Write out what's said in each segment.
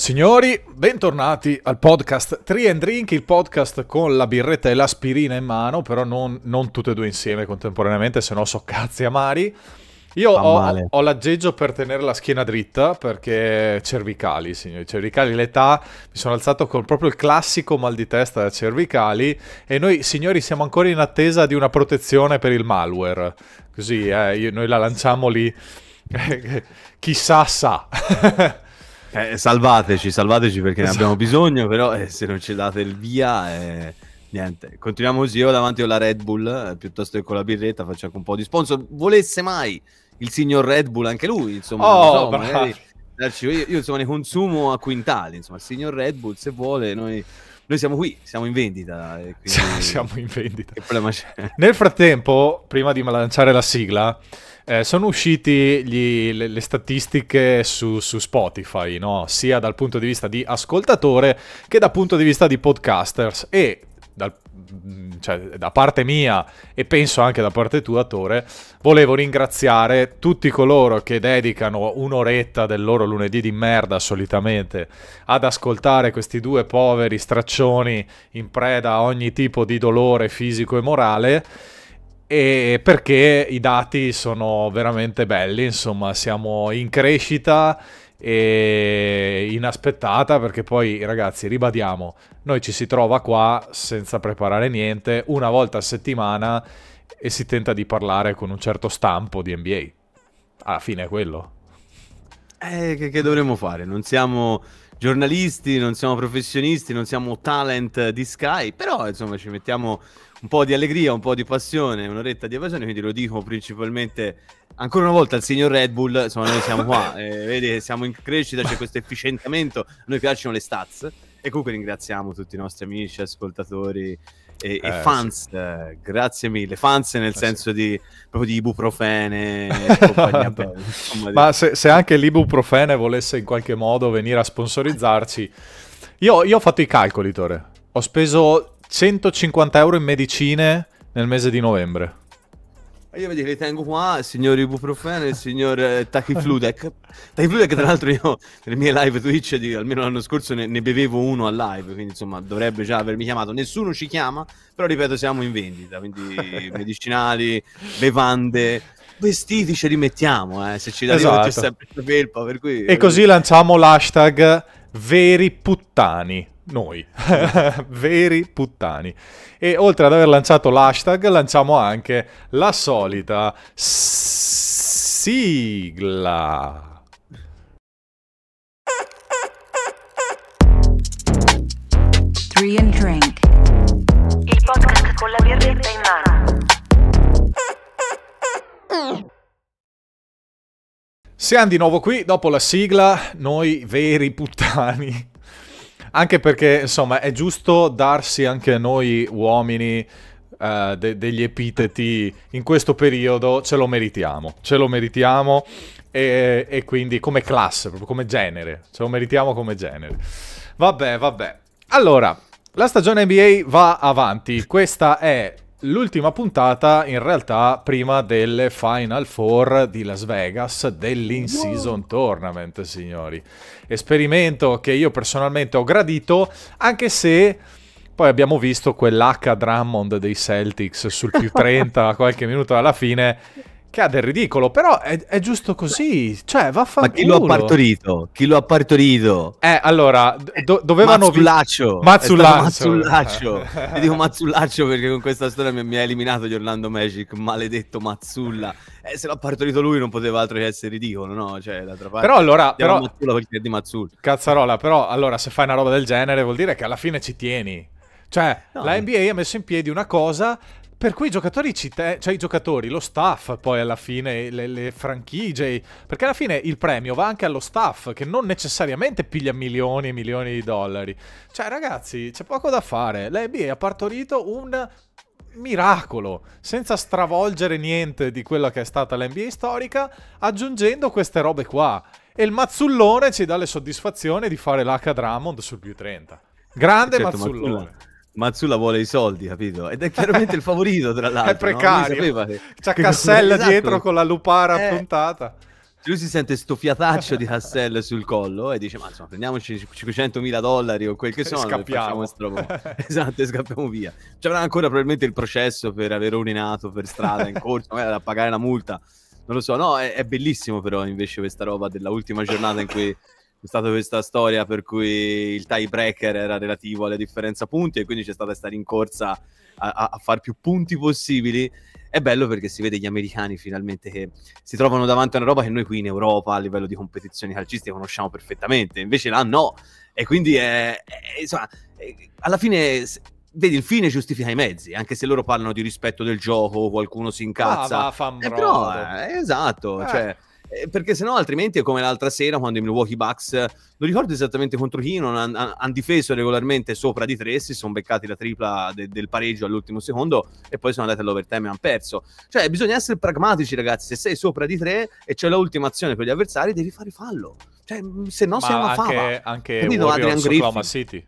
Signori, bentornati al podcast Tree and Drink, il podcast con la birretta e l'aspirina in mano, però non, non tutte e due insieme contemporaneamente, se no so cazzi amari. Io ho, ho, l'aggeggio per tenere la schiena dritta perché cervicali, signori, cervicali, l'età, mi sono alzato con proprio il classico mal di testa da cervicali e noi signori siamo ancora in attesa di una protezione per il malware, così eh, io, noi la lanciamo lì, chissà sa. Eh, salvateci, salvateci perché ne esatto. abbiamo bisogno, però eh, se non ci date il via... Eh niente, continuiamo così. Io davanti ho la Red Bull eh, piuttosto che con la birretta, facciamo un po' di sponsor. Volesse mai il signor Red Bull, anche lui, insomma, oh, so, darci, io, io, insomma ne consumo a quintali. Insomma, il signor Red Bull, se vuole, noi. noi siamo qui, siamo in vendita. Quindi... siamo in vendita. Nel frattempo, prima di lanciare la sigla, eh, sono uscite le, le, statistiche su, su Spotify, no? sia dal punto di vista di ascoltatore che dal punto di vista di podcasters e dal, mm, cioè, da parte mia e penso anche da parte tua, Tore, volevo ringraziare tutti coloro che dedicano un'oretta del loro lunedì di merda solitamente ad ascoltare questi due poveri straccioni in preda a ogni tipo di dolore fisico e morale e perché i dati sono veramente belli, insomma siamo in crescita e inaspettata perché poi ragazzi ribadiamo, noi ci si trova qua senza preparare niente una volta a settimana e si tenta di parlare con un certo stampo di NBA. Alla fine è quello. Eh, che, che dovremmo fare? Non siamo giornalisti, non siamo professionisti, non siamo talent di Sky, però insomma ci mettiamo un po' di allegria, un po' di passione, un'oretta di evasione, quindi lo dico principalmente ancora una volta al signor Red Bull, insomma noi siamo qua, eh, vedi, siamo in crescita, c'è questo efficientamento, a noi piacciono le stats e comunque ringraziamo tutti i nostri amici, ascoltatori e, eh, e fans, sì. grazie mille, fans nel eh, senso sì. di, proprio di ibuprofene bella, Ma se, se anche l'ibuprofene volesse in qualche modo venire a sponsorizzarci, io, io ho fatto i calcoli, Tore, ho speso 150 euro in medicine nel mese di novembre. Io vedi, li tengo qua, il signor ibuprofene e il signor eh, Tachifludec. Tachifludec, tra l'altro, io nelle mie live Twitch, di, almeno l'anno scorso, ne, ne, bevevo uno a live, quindi insomma dovrebbe già avermi chiamato. Nessuno ci chiama, però ripeto, siamo in vendita, quindi medicinali, bevande, vestiti ce li mettiamo, eh, se ci dà esatto. sempre la felpa, per cui... E eh, così lanciamo l'hashtag veri puttani noi, veri puttani. E oltre ad aver lanciato l'hashtag, lanciamo anche la solita sigla. Three and Drink, il podcast con la birretta in mano. Siamo di nuovo qui dopo la sigla, noi veri puttani anche perché, insomma, è giusto darsi anche noi uomini eh, de- degli epiteti in questo periodo, ce lo meritiamo. Ce lo meritiamo e, e quindi come classe, proprio come genere. Ce lo meritiamo come genere. Vabbè, vabbè. Allora, la stagione NBA va avanti. Questa è l'ultima puntata in realtà prima delle Final Four di Las Vegas dell'in-season tournament, signori. Esperimento che io personalmente ho gradito, anche se poi abbiamo visto quell'H Drummond dei Celtics sul più 30 a qualche minuto alla fine che ha del ridicolo, però è, è giusto così. Cioè, vaffanculo. Ma chi lo ha partorito? Chi lo ha partorito? Eh, allora, eh, do dovevano... Mazzulaccio. Mazzulaccio. Mazzulaccio. Io dico Mazzulaccio perché con questa storia mi, ha eliminato di Orlando Magic, maledetto Mazzulla. Eh, se l'ha partorito lui non poteva altro che essere ridicolo, no? Cioè, d'altra parte... Però allora... Però... Mazzulla perché è di Mazzulla. Cazzarola, però, allora, se fai una roba del genere vuol dire che alla fine ci tieni. Cioè, no. la NBA ha messo in piedi una cosa per cui i giocatori, cioè i giocatori, lo staff poi alla fine, le, le franchigie, perché alla fine il premio va anche allo staff che non necessariamente piglia milioni e milioni di dollari. Cioè ragazzi, c'è poco da fare, l'NBA ha partorito un miracolo, senza stravolgere niente di quella che è stata l'NBA storica, aggiungendo queste robe qua. E il mazzullone ci dà le soddisfazioni di fare l'H Drummond sul più 30. Grande certo, mazzullone. mazzullone. Mazzulla vuole i soldi, capito? Ed è chiaramente il favorito, tra l'altro. È precario. No? Che... C'ha Cassella esatto. dietro con la lupara eh... puntata. Lui si sente sto fiataccio di Cassella sul collo e dice, ma insomma, prendiamoci 500.000 dollari o quel che sono. Scappiamo. esatto, scappiamo via. Ci avrà ancora probabilmente il processo per aver urinato per strada, in corso, magari da pagare la multa. Non lo so, no, è, è bellissimo però invece questa roba della ultima giornata in cui c'è stata questa storia per cui il tiebreaker era relativo alle differenza punti e quindi c'è stata questa rincorsa a, a, a far più punti possibili. È bello perché si vede gli americani finalmente che si trovano davanti a una roba che noi qui in Europa a livello di competizioni calcistiche conosciamo perfettamente, invece là no. E quindi è, è, insomma, è, alla fine vedi il fine giustifica i mezzi anche se loro parlano di rispetto del gioco qualcuno si incazza ah, va, eh, però eh, esatto eh. Cioè, eh, perché sennò altrimenti è come l'altra sera quando i Milwaukee Bucks, non ricordo esattamente contro chi, non hanno han, difeso regolarmente sopra di tre, si sono beccati la tripla de, del pareggio all'ultimo secondo e poi sono andati all'overtime e hanno perso. Cioè bisogna essere pragmatici ragazzi, se sei sopra di tre e c'è l'ultima azione per gli avversari devi fare fallo. Cioè, se no Ma siamo anche, a fava. Anche Capito, Warriors, Adrian Griffin. Oklahoma City.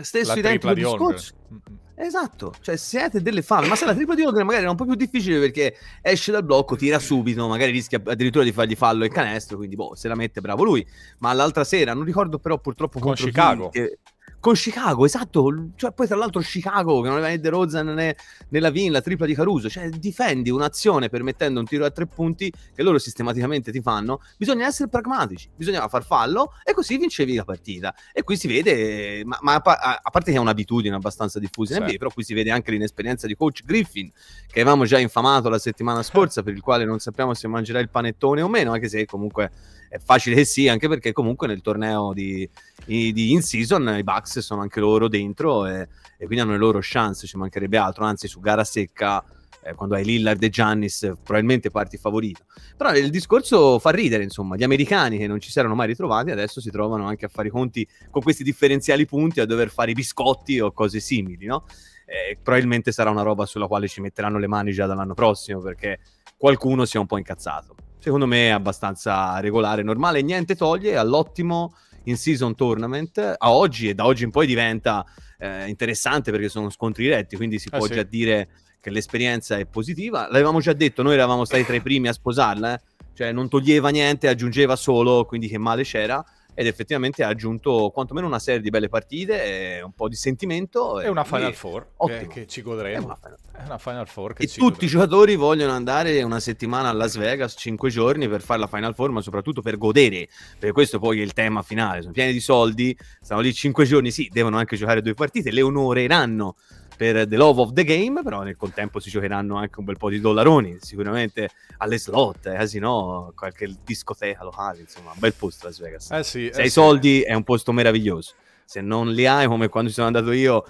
Stesso identico discorso. Olga. Mm, mm. Esatto, cioè siete delle falle, ma se la tripla di Ogre magari era un po' più difficile perché esce dal blocco, tira subito, magari rischia addirittura di fargli fallo il canestro, quindi boh, se la mette bravo lui. Ma l'altra sera, non ricordo però purtroppo con Chicago. Che... Con Chicago, esatto. Cioè, poi tra l'altro Chicago, che non aveva né De Rosa né, né la Vin, la tripla di Caruso. Cioè, difendi un'azione permettendo un tiro a tre punti che loro sistematicamente ti fanno. Bisogna essere pragmatici, bisognava far fallo e così vincevi la partita. E qui si vede, ma, ma a, a, parte che è un'abitudine abbastanza diffusa in NBA, però qui si vede anche l'inesperienza di coach Griffin, che avevamo già infamato la settimana scorsa, per il quale non sappiamo se mangerà il panettone o meno, anche se comunque è facile che sì, anche perché comunque nel torneo di, di in season i Bucks sono anche loro dentro e, e, quindi hanno le loro chance, ci mancherebbe altro, anzi su gara secca eh, quando hai Lillard e Giannis probabilmente parti favorito. Però il discorso fa ridere, insomma, gli americani che non ci si erano mai ritrovati adesso si trovano anche a fare i conti con questi differenziali punti, a dover fare i biscotti o cose simili, no? Eh, probabilmente sarà una roba sulla quale ci metteranno le mani già dall'anno prossimo perché qualcuno si è un po' incazzato secondo me è abbastanza regolare, normale, niente toglie all'ottimo in season tournament a oggi e da oggi in poi diventa eh, interessante perché sono scontri diretti, quindi si ah, può sì. già dire che l'esperienza è positiva. L'avevamo già detto, noi eravamo stati tra i primi a sposarla, eh? cioè non toglieva niente, aggiungeva solo, quindi che male c'era ed effettivamente ha aggiunto quantomeno una serie di belle partite, un po' di sentimento. È una Final Four che, che, ci godremo. È una Final, è una Final Four che e ci Tutti godremo. i giocatori vogliono andare una settimana a Las Vegas, 5 giorni per fare la Final Four, ma soprattutto per godere, perché questo poi è il tema finale. Sono pieni di soldi, stanno lì 5 giorni, sì, devono anche giocare due partite, le onoreranno per The Love of the Game, però nel contempo si giocheranno anche un bel po' di dollaroni, sicuramente alle slot, eh, casino, qualche discoteca locale, insomma, un bel posto Las Vegas. Eh sì, Se eh hai sì. soldi è un posto meraviglioso se non li hai, come quando ci sono andato io,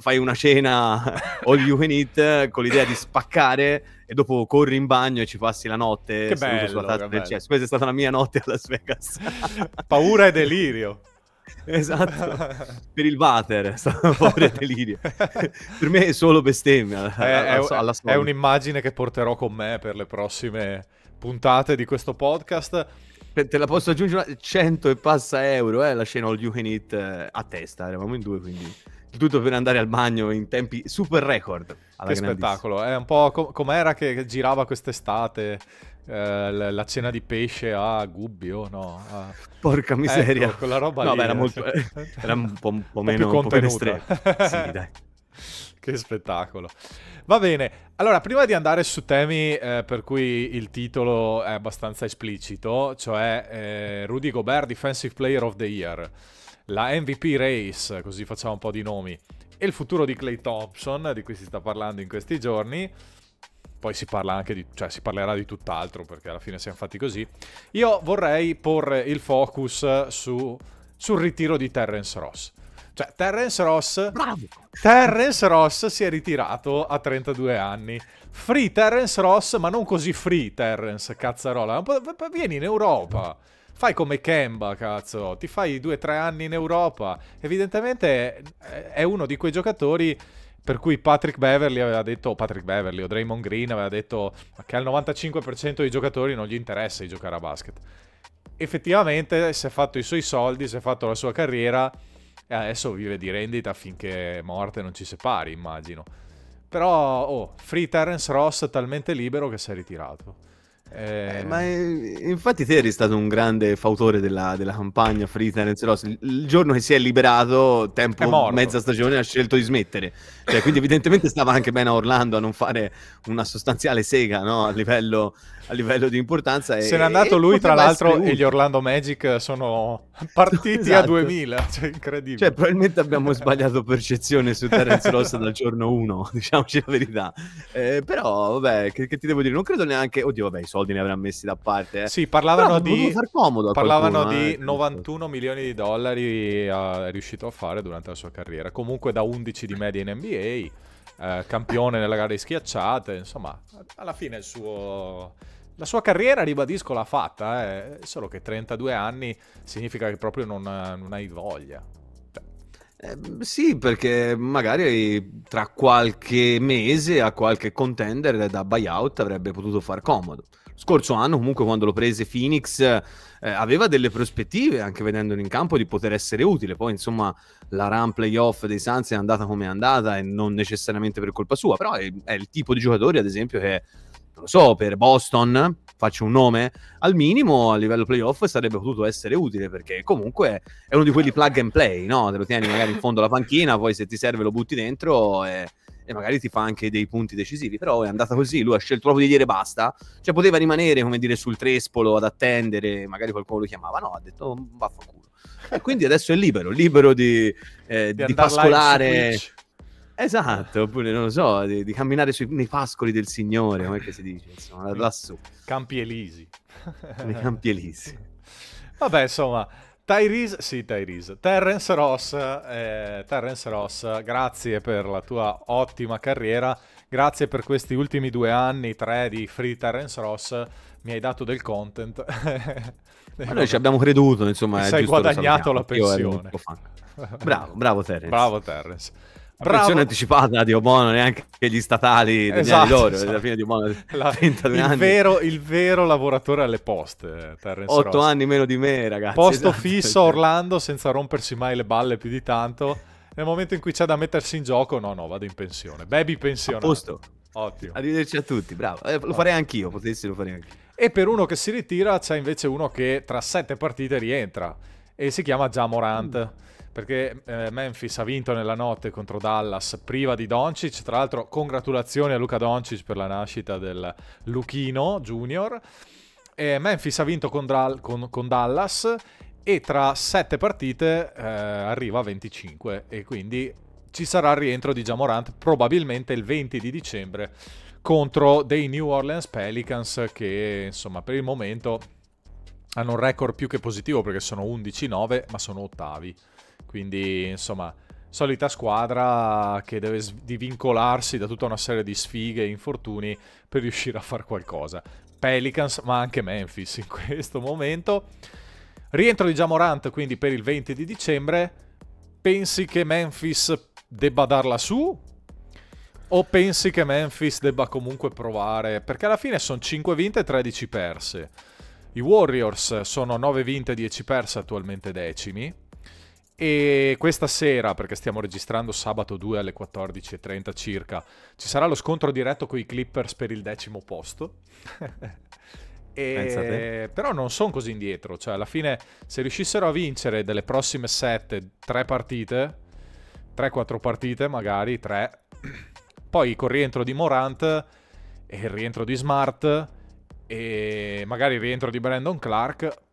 fai una cena all you can eat con l'idea di spaccare e dopo corri in bagno e ci passi la notte che bello, sulla tazza del cesso. Questa è stata la mia notte a Las Vegas. Paura e delirio. esatto. per il water, delirio. per me è solo bestemmia. È, alla, è, alla è un'immagine che porterò con me per le prossime puntate di questo podcast. Te la posso aggiungere 100 e passa euro, eh, la scena All You Can Eat eh, a testa, eravamo in due quindi tutto per andare al bagno in tempi super record. Che spettacolo, è un po' com- com'era che girava quest'estate eh, la cena di pesce a Gubbio, oh no? A... Porca miseria. Ecco, quella roba no, lì, beh, era, eh. molto, era un po', un po meno un po sì, dai. Che spettacolo. Va bene, allora prima di andare su temi eh, per cui il titolo è abbastanza esplicito, cioè eh, Rudy Gobert Defensive Player of the Year, la MVP Race, così facciamo un po' di nomi, e il futuro di Clay Thompson, di cui si sta parlando in questi giorni, poi si parla anche di, cioè si parlerà di tutt'altro perché alla fine siamo fatti così. Io vorrei porre il focus su, sul ritiro di Terence Ross. Cioè, Terence Ross, Terrence Ross si è ritirato a 32 anni. Free Terence Ross, ma non così free Terence, cazzarola. Vieni in Europa. Fai come Kemba, cazzo. Ti fai 2-3 anni in Europa. Evidentemente è uno di quei giocatori per cui Patrick Beverly aveva detto, Patrick Beverly o Draymond Green aveva detto che al 95% dei giocatori non gli interessa di giocare a basket. Effettivamente si è fatto i suoi soldi, si è fatto la sua carriera e adesso vive di rendita finché morte non ci separi, immagino. Però, oh, Free Terence Ross è talmente libero che si è ritirato. Eh, eh... ma è... infatti te eri stato un grande fautore della, della campagna Free Terence Ross. Il giorno che si è liberato, tempo è mezza stagione, ha scelto di smettere. Cioè, quindi evidentemente stava anche bene a Orlando a non fare una sostanziale sega no? a livello a livello di importanza. Se n'è andato lui, tra l'altro, e gli Orlando Magic sono partiti esatto. a 2000, cioè incredibile. Cioè, probabilmente abbiamo sbagliato percezione su Terence Ross dal giorno 1, diciamoci la verità. Eh, però, vabbè, che, che, ti devo dire, non credo neanche... Oddio, vabbè, i soldi ne avranno messi da parte. Eh. Sì, parlavano di... Comodo parlavano qualcuno, di eh. 91 milioni di dollari ha eh, riuscito a fare durante la sua carriera. Comunque da 11 di media in NBA. Eh, campione nella gara di schiacciate, insomma, alla fine il suo la sua carriera, ribadisco, l'ha fatta, eh. solo che 32 anni significa che proprio non, non hai voglia. Eh, sì, perché magari tra qualche mese a qualche contender da buyout avrebbe potuto far comodo. Scorso anno, comunque, quando lo prese Phoenix, eh, aveva delle prospettive, anche vedendolo in campo, di poter essere utile. Poi, insomma, la run playoff dei Suns è andata come è andata e non necessariamente per colpa sua, però è, è il tipo di giocatore, ad esempio, che non so, per Boston, faccio un nome, al minimo a livello playoff sarebbe potuto essere utile perché comunque è uno di quelli plug and play, no? Te lo tieni magari in fondo alla panchina, poi se ti serve lo butti dentro e, e magari ti fa anche dei punti decisivi, però è andata così, lui ha scelto proprio di dire basta, cioè poteva rimanere come dire sul trespolo ad attendere, magari qualcuno lo chiamava, no, ha detto mm, vaffanculo. E quindi adesso è libero, libero di, eh, di, di pascolare Esatto, oppure non lo so, di, di camminare sui, nei pascoli del Signore, come si dice, insomma, lassù. Campi Elisi. Nei Campi Elisi. Vabbè, insomma, Tyrese, sì Tyrese, Terrence Ross, eh, Terrence Ross, grazie per la tua ottima carriera, grazie per questi ultimi due anni, tre di Free Terrence Ross, mi hai dato del content. Ma noi ci abbiamo creduto, insomma. Sei guadagnato la pensione. Bravo, bravo Terrence. Bravo Terrence. Bravo. Pensione anticipata di Obono, neanche gli statali degli esatto, esatto. anni loro, esatto. fine di Omono, La, il, vero, il, vero, lavoratore alle poste, Terrence Otto Ross. anni meno di me, ragazzi. Posto esatto. fisso a Orlando senza rompersi mai le balle più di tanto. Nel momento in cui c'è da mettersi in gioco, no, no, vado in pensione. Baby pensione. posto. Ottimo. Arrivederci a tutti, bravo. Eh, lo farei anch'io, potessi lo farei anch'io. E per uno che si ritira c'è invece uno che tra sette partite rientra e si chiama già Mm perché eh, Memphis ha vinto nella notte contro Dallas priva di Doncic, tra l'altro congratulazioni a Luca Doncic per la nascita del Luchino Junior. E Memphis ha vinto con, Dral- con, con Dallas e tra sette partite eh, arriva a 25 e quindi ci sarà il rientro di Jamorant probabilmente il 20 di dicembre contro dei New Orleans Pelicans che insomma per il momento hanno un record più che positivo perché sono 11-9 ma sono ottavi. Quindi, insomma, solita squadra che deve divincolarsi da tutta una serie di sfighe e infortuni per riuscire a fare qualcosa. Pelicans, ma anche Memphis in questo momento. Rientro di Jamorant quindi per il 20 di dicembre. Pensi che Memphis debba darla su? O pensi che Memphis debba comunque provare? Perché alla fine sono 5 vinte e 13 perse. I Warriors sono 9 vinte e 10 perse attualmente decimi e questa sera, perché stiamo registrando sabato 2 alle 14.30 circa, ci sarà lo scontro diretto con i Clippers per il decimo posto. e... Però non sono così indietro, cioè alla fine se riuscissero a vincere delle prossime 7, 3 partite, 3-4 partite magari, 3, poi col rientro di Morant e il rientro di Smart e magari il rientro di Brandon Clark,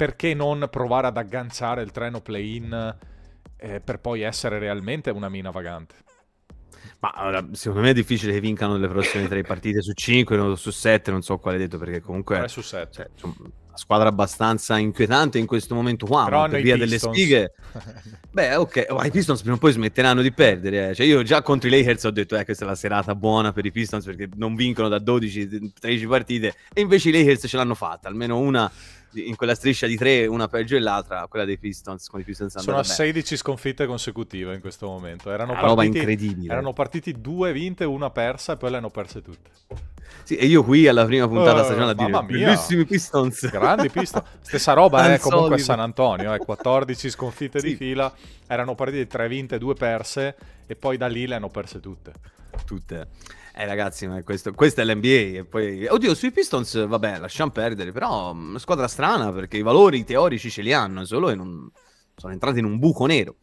perché non provare ad agganciare il treno play-in eh, per poi essere realmente una mina vagante? Ma allora, secondo me è difficile che vincano le prossime tre partite su 5 su 7, non so quale detto, perché comunque... 3 su 7. Cioè, insomma, una squadra abbastanza inquietante in questo momento qua, wow, per via Pistons. delle sfighe. Beh, ok, oh, i Pistons prima o poi smetteranno di perdere. Eh. Cioè, io già contro i Lakers ho detto, eh, questa è la serata buona per i Pistons perché non vincono da 12-13 partite, e invece i Lakers ce l'hanno fatta, almeno una in quella striscia di tre, una peggio e l'altra, quella dei Pistons. Con i Pistons Sono a 16 sconfitte consecutive in questo momento. Erano una roba incredibile. Erano partiti due vinte, una persa, e poi le hanno perse tutte. Sì, e io qui alla prima puntata uh, oh, stagione a dire bellissimi Pistons. Grandi Pistons. Stessa roba è eh, comunque a San Antonio, eh, 14 sconfitte sì. di fila, erano partite tre vinte, due perse e poi da lì le hanno perse tutte. Tutte. Eh ragazzi, ma questo, questo è l'NBA. Poi... Oddio, sui Pistons, vabbè, lasciamo perdere, però mm, una squadra strana perché i valori teorici ce li hanno, solo che non... sono entrati in un buco nero.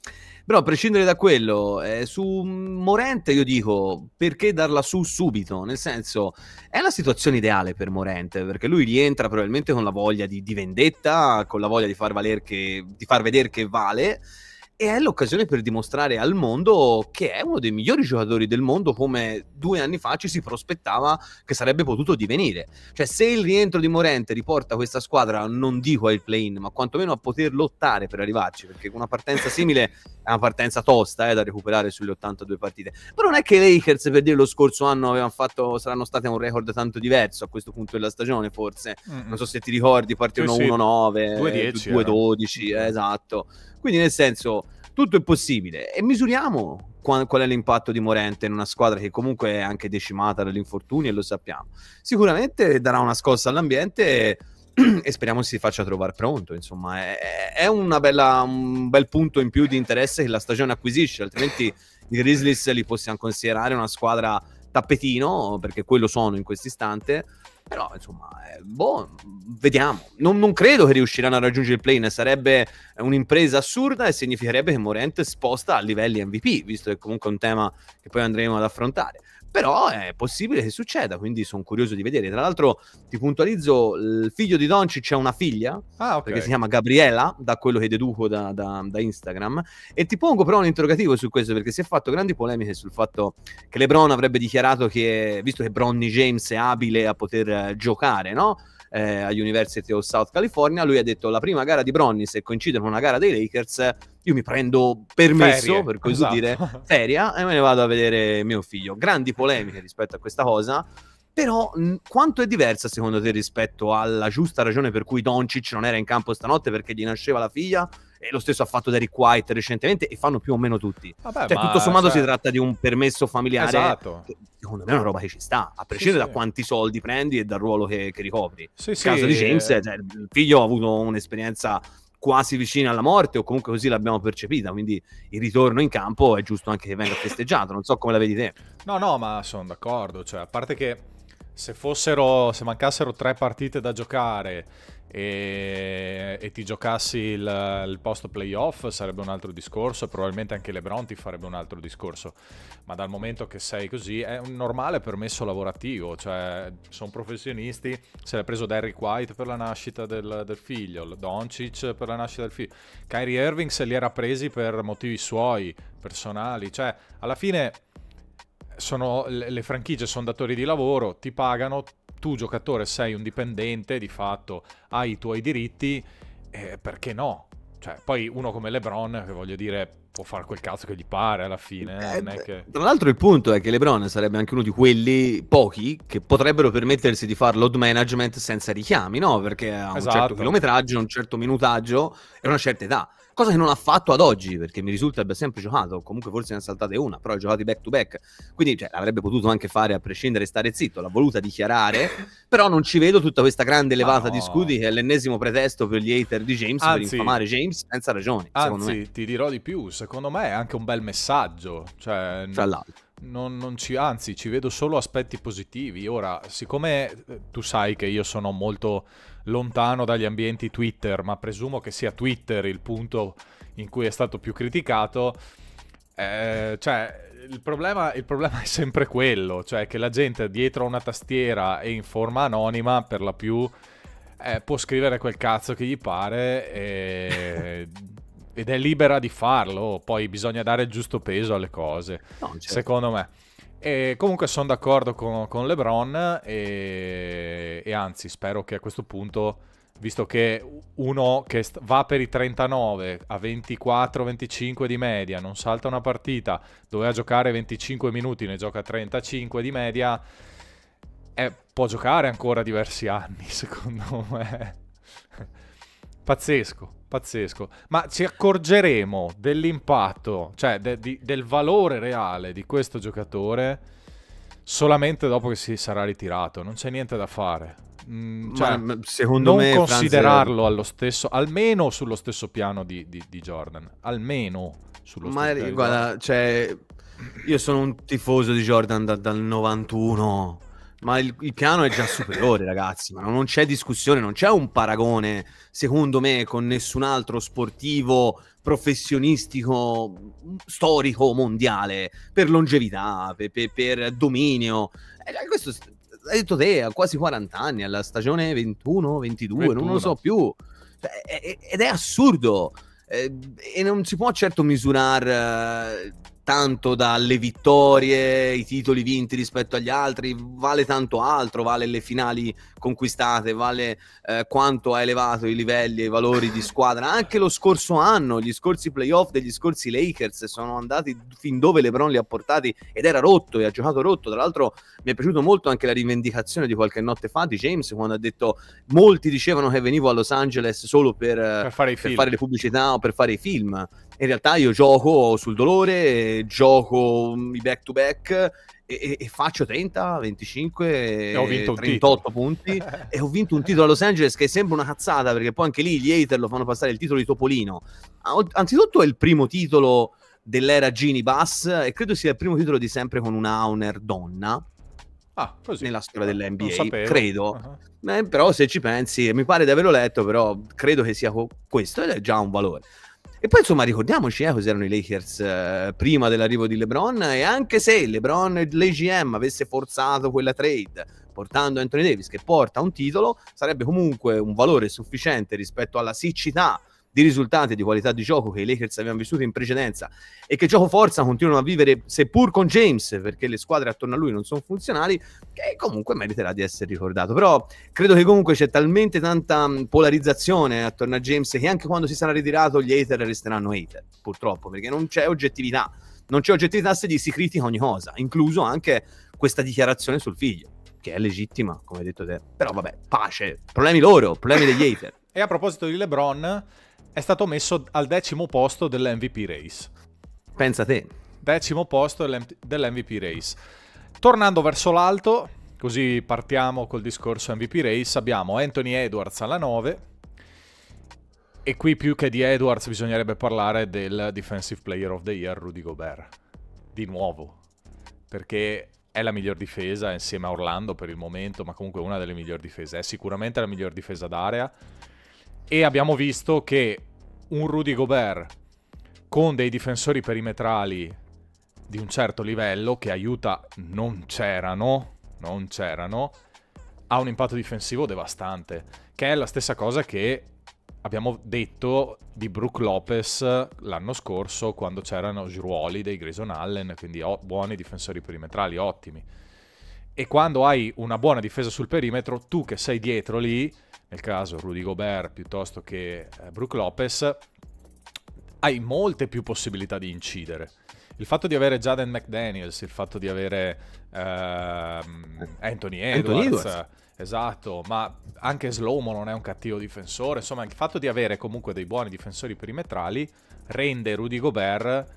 Però a prescindere da quello, eh, su Morente io dico perché darla su subito? Nel senso, è la situazione ideale per Morente, perché lui rientra probabilmente con la voglia di, di vendetta, con la voglia di far, che, di far vedere che vale e è l'occasione per dimostrare al mondo che è uno dei migliori giocatori del mondo come due anni fa ci si prospettava che sarebbe potuto divenire. Cioè se il rientro di Morente riporta questa squadra, non dico ai play-in, ma quantomeno a poter lottare per arrivarci, perché una partenza simile è una partenza tosta eh, da recuperare sulle 82 partite. Però non è che i Lakers, per dire, lo scorso anno fatto, saranno state un record tanto diverso a questo punto della stagione forse. Mm-hmm. Non so se ti ricordi, partirono sì, sì. 1-9, 2-10, 2-12, eh. esatto. Quindi nel senso, tutto è possibile e misuriamo qual, qual è l'impatto di Morente in una squadra che comunque è anche decimata dagli infortuni e lo sappiamo. Sicuramente darà una scossa all'ambiente e speriamo si faccia trovare pronto. Insomma, è, è bella, un bel punto in più di interesse che la stagione acquisisce, altrimenti i Grizzlies li possiamo considerare una squadra tappetino, perché quello sono in questo istante, però, insomma, eh, boh, vediamo. Non, non credo che riusciranno a raggiungere il play-in, sarebbe un'impresa assurda e significherebbe che Morente sposta a livelli MVP, visto che comunque è un tema che poi andremo ad affrontare però è possibile che succeda, quindi sono curioso di vedere. Tra l'altro ti puntualizzo, il figlio di Donci c'è una figlia, ah, okay. perché si chiama Gabriella da quello che deduco da, da, da, Instagram, e ti pongo però un interrogativo su questo, perché si è fatto grandi polemiche sul fatto che Lebron avrebbe dichiarato che, visto che Bronny James è abile a poter eh, giocare, no? eh, agli University of South California, lui ha detto la prima gara di Bronni se coincide con una gara dei Lakers io mi prendo permesso, ferie, per così esatto. dire, feria e me ne vado a vedere mio figlio. Grandi polemiche rispetto a questa cosa. Però quanto è diversa secondo te rispetto alla giusta ragione per cui Doncic non era in campo stanotte perché gli nasceva la figlia e lo stesso ha fatto Derek White recentemente e fanno più o meno tutti. Vabbè, ah cioè, ma, tutto sommato cioè... si tratta di un permesso familiare. Esatto. Che, secondo me è una roba che ci sta, a prescindere sì, da sì. quanti soldi prendi e dal ruolo che, che ricopri. Sì, Nel caso di eh. James, eh... cioè, il figlio ha avuto un'esperienza quasi vicina alla morte o comunque così l'abbiamo percepita, quindi il ritorno in campo è giusto anche che venga festeggiato, non so come la vedi te. No, no, ma sono d'accordo, cioè, a parte che se fossero se mancassero tre partite da giocare e, e ti giocassi il, il, posto playoff sarebbe un altro discorso, probabilmente anche LeBron ti farebbe un altro discorso, ma dal momento che sei così è un normale permesso lavorativo, cioè sono professionisti, se l'è preso Derrick White per la nascita del, del figlio, Doncic per la nascita del figlio, Kyrie Irving se li era presi per motivi suoi, personali, cioè alla fine sono, le franchigie sono datori di lavoro, ti pagano, tu giocatore sei un dipendente, di fatto hai i tuoi diritti, eh, perché no? Cioè, poi uno come LeBron, che voglio dire, può fare quel cazzo che gli pare alla fine. Eh, eh che... Tra l'altro il punto è che LeBron sarebbe anche uno di quelli pochi che potrebbero permettersi di fare load management senza richiami, no? Perché ha un certo esatto. certo chilometraggio, un certo minutaggio e una certa età cosa che non ha fatto ad oggi, perché mi risulta abbia sempre giocato, comunque forse ne ha saltate una, però ha giocato back to back, quindi cioè, l'avrebbe potuto anche fare a prescindere e stare zitto, l'ha voluta dichiarare, però non ci vedo tutta questa grande levata no. di scudi che è l'ennesimo pretesto per gli hater di James anzi, per infamare James senza ragioni. Anzi, ti dirò di più, secondo me è anche un bel messaggio, cioè... Tra l'altro. Non, non ci, anzi, ci vedo solo aspetti positivi. Ora, siccome eh, tu sai che io sono molto lontano dagli ambienti Twitter, ma presumo che sia Twitter il punto in cui è stato più criticato. Eh, cioè, il problema, il problema, è sempre quello, cioè che la gente dietro una tastiera e in forma anonima, per la più, eh, può scrivere quel cazzo che gli pare e... ed è libera di farlo. Poi bisogna dare il giusto peso alle cose, no, certo. secondo me. E comunque sono d'accordo con, con LeBron e, e, anzi spero che a questo punto, visto che uno che va per i 39 a 24-25 di media, non salta una partita, doveva giocare 25 minuti, ne gioca 35 di media, eh, può giocare ancora diversi anni secondo me. Pazzesco, pazzesco. Ma ci accorgeremo dell'impatto, cioè de, di, del valore reale di questo giocatore solamente dopo che si sarà ritirato. Non c'è niente da fare. Mm, cioè, Ma, secondo non me, considerarlo Franz... allo stesso, almeno sullo stesso piano di, di, di Jordan. Almeno sullo Ma stesso guarda, piano. Cioè, io sono un tifoso di Jordan da, dal 91 ma il, il, piano è già superiore, ragazzi. Ma non c'è discussione, non c'è un paragone, secondo me, con nessun altro sportivo professionistico storico mondiale per longevità, per, per, per dominio. Eh, questo hai detto te, ha quasi 40 anni, alla stagione 21, 22, 21. non lo so più. Cioè, ed è assurdo. Eh, e non si può certo misurare tanto dalle vittorie, i titoli vinti rispetto agli altri, vale tanto altro, vale le finali conquistate, vale eh, quanto ha elevato i livelli e i valori di squadra. Anche lo scorso anno, gli scorsi playoff degli scorsi Lakers sono andati fin dove LeBron li ha portati ed era rotto e ha giocato rotto. Tra l'altro mi è piaciuto molto anche la rivendicazione di qualche notte fa di James quando ha detto molti dicevano che venivo a Los Angeles solo per, per, fare, per fare le pubblicità o per fare i film. In realtà io gioco sul dolore, gioco i back to back e, e, faccio 30, 25, e ho vinto 38 punti e ho vinto un titolo a Los Angeles che sembra una cazzata perché poi anche lì gli hater lo fanno passare il titolo di Topolino. Ah, anzitutto è il primo titolo dell'era Genie Bass e credo sia il primo titolo di sempre con una owner donna. Ah, così. Nella storia dell'NBA, credo. Uh-huh. Eh, però se ci pensi, mi pare di averlo letto, però credo che sia questo ed è già un valore. E poi insomma ricordiamoci eh, cos'erano i Lakers eh, prima dell'arrivo di LeBron e anche se LeBron e l'AGM avesse forzato quella trade portando Anthony Davis che porta un titolo sarebbe comunque un valore sufficiente rispetto alla siccità di risultati e di qualità di gioco che i Lakers avevano vissuto in precedenza e che gioco forza continuano a vivere seppur con James perché le squadre attorno a lui non sono funzionali che comunque meriterà di essere ricordato però credo che comunque c'è talmente tanta mm, polarizzazione attorno a James che anche quando si sarà ritirato gli hater resteranno hater purtroppo perché non c'è oggettività non c'è oggettività se gli si critica ogni cosa incluso anche questa dichiarazione sul figlio che è legittima come hai detto te però vabbè pace problemi loro problemi degli hater e a proposito di LeBron è stato messo al decimo posto dell'MVP race. Pensa te. Decimo posto dell'MVP race. Tornando verso l'alto, così partiamo col discorso MVP race, abbiamo Anthony Edwards alla 9. E qui più che di Edwards bisognerebbe parlare del Defensive Player of the Year Rudy Gobert. Di nuovo. Perché è la miglior difesa insieme a Orlando per il momento, ma comunque una delle migliori difese. È sicuramente la miglior difesa d'area e abbiamo visto che un Rudy Gobert con dei difensori perimetrali di un certo livello che aiuta non c'erano, non c'erano, ha un impatto difensivo devastante, che è la stessa cosa che abbiamo detto di Brook Lopez l'anno scorso quando c'erano Giruoli dei Grayson Allen, quindi buoni difensori perimetrali, ottimi. E quando hai una buona difesa sul perimetro, tu che sei dietro lì, nel caso Rudy Gobert piuttosto che eh, Brooke Lopez, hai molte più possibilità di incidere. Il fatto di avere Jaden McDaniels, il fatto di avere uh, Anthony Edwards, Anthony Edwards. Esatto, ma anche Slomo non è un cattivo difensore. Insomma, il fatto di avere comunque dei buoni difensori perimetrali rende Rudy Gobert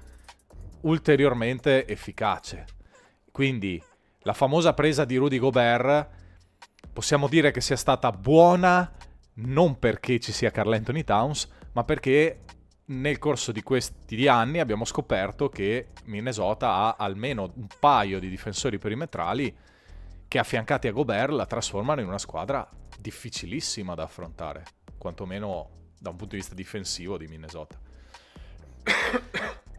ulteriormente efficace. Quindi la famosa presa di Rudy Gobert possiamo dire che sia stata buona non perché ci sia Carl Anthony Towns, ma perché nel corso di questi anni abbiamo scoperto che Minnesota ha almeno un paio di difensori perimetrali che affiancati a Gobert la trasformano in una squadra difficilissima da affrontare, quantomeno da un punto di vista difensivo di Minnesota.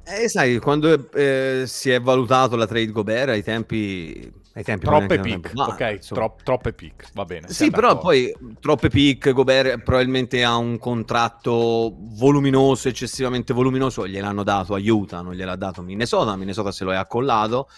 Eh, sai, quando eh, si è valutato la trade Gobert ai tempi troppe pick, ma, ok, tro- troppe pick, va bene. Sì, però d'accordo. poi troppe pick, Gobert probabilmente ha un contratto voluminoso, eccessivamente voluminoso, gliel'hanno dato, aiutano, gliel'ha dato Minnesota, Minnesota se lo è accollato,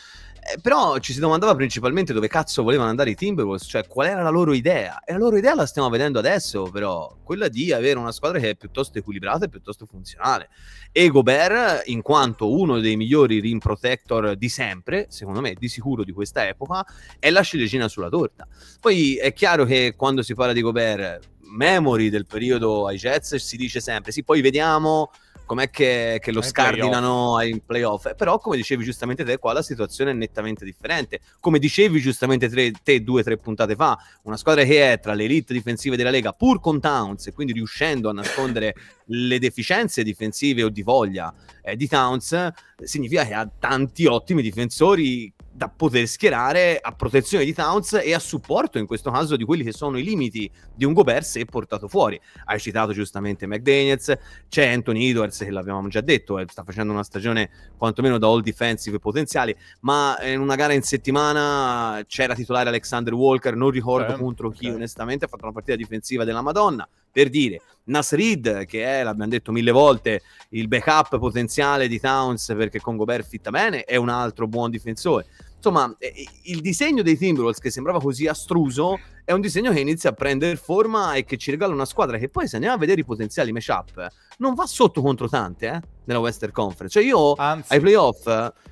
eh, però ci si domandava principalmente dove cazzo volevano andare i Timberwolves, cioè qual era la loro idea. E la loro idea la stiamo vedendo adesso, però, quella di avere una squadra che è piuttosto equilibrata e piuttosto funzionale. E Gobert, in quanto uno dei migliori rim protector di sempre, secondo me, di sicuro di questa epoca, è la ciliegina sulla torta. Poi è chiaro che quando si parla di Gobert, memory del periodo ai Jets si dice sempre sì poi vediamo com'è che, che lo ai scardinano ai playoff. Eh, però, come dicevi giustamente te, qua la situazione è nettamente differente. Come dicevi giustamente te, te due o tre puntate fa, una squadra che è tra le elite difensive della Lega, pur con Towns, e quindi riuscendo a nascondere le deficienze difensive o di voglia eh, di Towns, eh, significa che ha tanti ottimi difensori da poter schierare a protezione di Towns e a supporto in questo caso di quelli che sono i limiti di un Gobert se portato fuori. Hai citato giustamente McDaniels, c'è Anthony Edwards che l'avevamo già detto, eh, sta facendo una stagione quantomeno da all defensive potenziali, ma in una gara in settimana c'era titolare Alexander Walker, non ricordo eh, contro chi okay. onestamente ha fatto una partita difensiva della Madonna, per dire, Nasrid, che è, l'abbiamo detto mille volte, il backup potenziale di Towns perché con Gobert fitta bene, è un altro buon difensore. Insomma, eh, il disegno dei Timberwolves che sembrava così astruso è un disegno che inizia a prendere forma e che ci regala una squadra che poi se andiamo a vedere i potenziali matchup non va sotto contro tante eh, nella Western Conference. Cioè io Anzi, ai playoff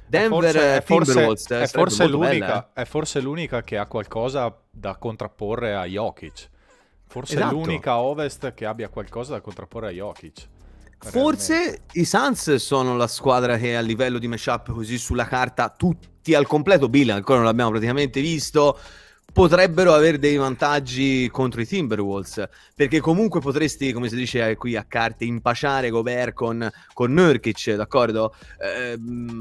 Denver forse, Timberwolves è forse, è forse, l'unica, bella, eh. è forse l'unica che ha qualcosa da contrapporre a Jokic Forse esatto. è l'unica ovest che abbia qualcosa da contrapporre a Jokic. Forse i Suns sono la squadra che a livello di matchup così sulla carta tutti al completo, Bill ancora non l'abbiamo praticamente visto, potrebbero avere dei vantaggi contro i Timberwolves perché comunque potresti come si dice qui a carte impaciare Gobert con, con Nurkic d'accordo? Eh,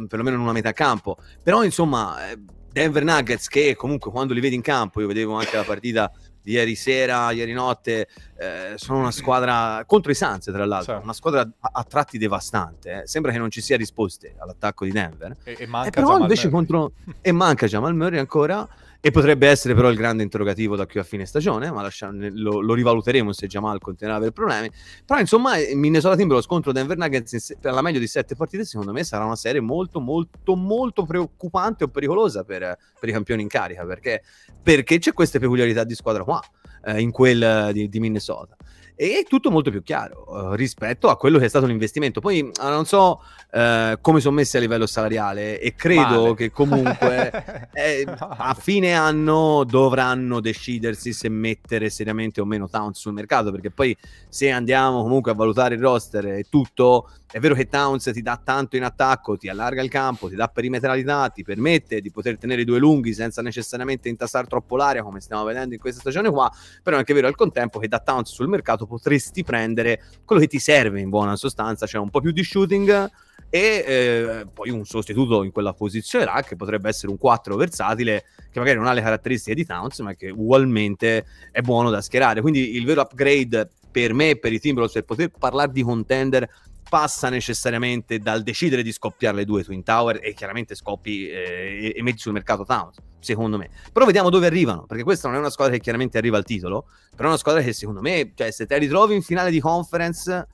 perlomeno in una metà campo però insomma eh, Denver Nuggets che comunque quando li vedi in campo io vedevo anche la partita ieri sera, ieri notte, eh, sono una squadra contro i Suns tra l'altro, sì. Certo. una squadra a, a tratti devastante, eh. sembra che non ci sia risposte all'attacco di Denver. E, e manca e eh, però Jamal invece Murray. contro e manca Jamal Murray ancora e potrebbe essere però il grande interrogativo da qui a fine stagione, ma lascia, lo, lo, rivaluteremo se Jamal continuerà a avere problemi. Però insomma, eh, Minnesota Timberwolves contro Denver Nuggets per la meglio di sette partite, secondo me sarà una serie molto molto molto preoccupante o pericolosa per, per i campioni in carica, perché, perché c'è queste peculiarità di squadra qua, eh, in quel di, di Minnesota e è tutto molto più chiaro eh, rispetto a quello che è stato l'investimento. Poi ah, non so eh, come sono messi a livello salariale e credo vale. che comunque eh, a fine anno dovranno decidersi se mettere seriamente o meno Towns sul mercato, perché poi se andiamo comunque a valutare il roster e tutto, è vero che Towns ti dà tanto in attacco, ti allarga il campo, ti dà perimetralità, ti permette di poter tenere i due lunghi senza necessariamente intassare troppo l'aria come stiamo vedendo in questa stagione qua, però è anche vero al contempo che da Towns sul mercato potresti prendere quello che ti serve in buona sostanza, cioè un po' più di shooting e eh, poi un sostituto in quella posizione là che potrebbe essere un 4 versatile che magari non ha le caratteristiche di Towns ma che ugualmente è buono da schierare quindi il vero upgrade per me e per i Timberwolves per poter parlare di contender passa necessariamente dal decidere di scoppiare le due Twin Tower e chiaramente scoppi eh, e metti sul mercato Towns, secondo me. Però vediamo dove arrivano, perché questa non è una squadra che chiaramente arriva al titolo, però è una squadra che secondo me, cioè se te la ritrovi in finale di conference,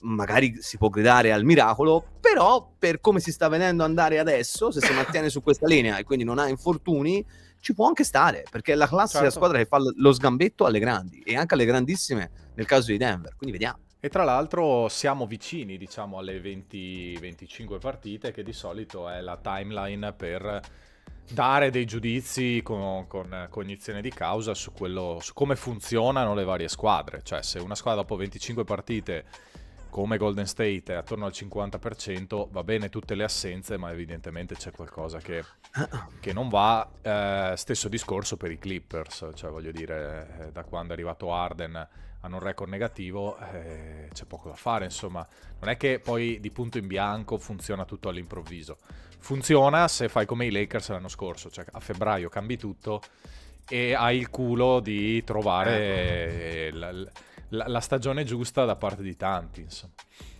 magari si può gridare al miracolo, però per come si sta vedendo andare adesso, se si mantiene su questa linea e quindi non ha infortuni, ci può anche stare, perché è la classica certo. squadra che fa lo sgambetto alle grandi e anche alle grandissime nel caso di Denver, quindi vediamo. E tra l'altro siamo vicini, diciamo, alle 20-25 partite, che di solito è la timeline per dare dei giudizi con, con cognizione di causa su, quello, su come funzionano le varie squadre. Cioè, se una squadra dopo 25 partite come Golden State è attorno al 50%, va bene tutte le assenze, ma evidentemente c'è qualcosa che, che non va. Eh, stesso discorso per i Clippers, cioè voglio dire, eh, da quando è arrivato Arden hanno un record negativo, eh, c'è poco da fare, insomma. Non è che poi di punto in bianco funziona tutto all'improvviso. Funziona se fai come i Lakers l'anno scorso, cioè a febbraio cambi tutto e hai il culo di trovare eh. la, la, la stagione giusta da parte di tanti, insomma.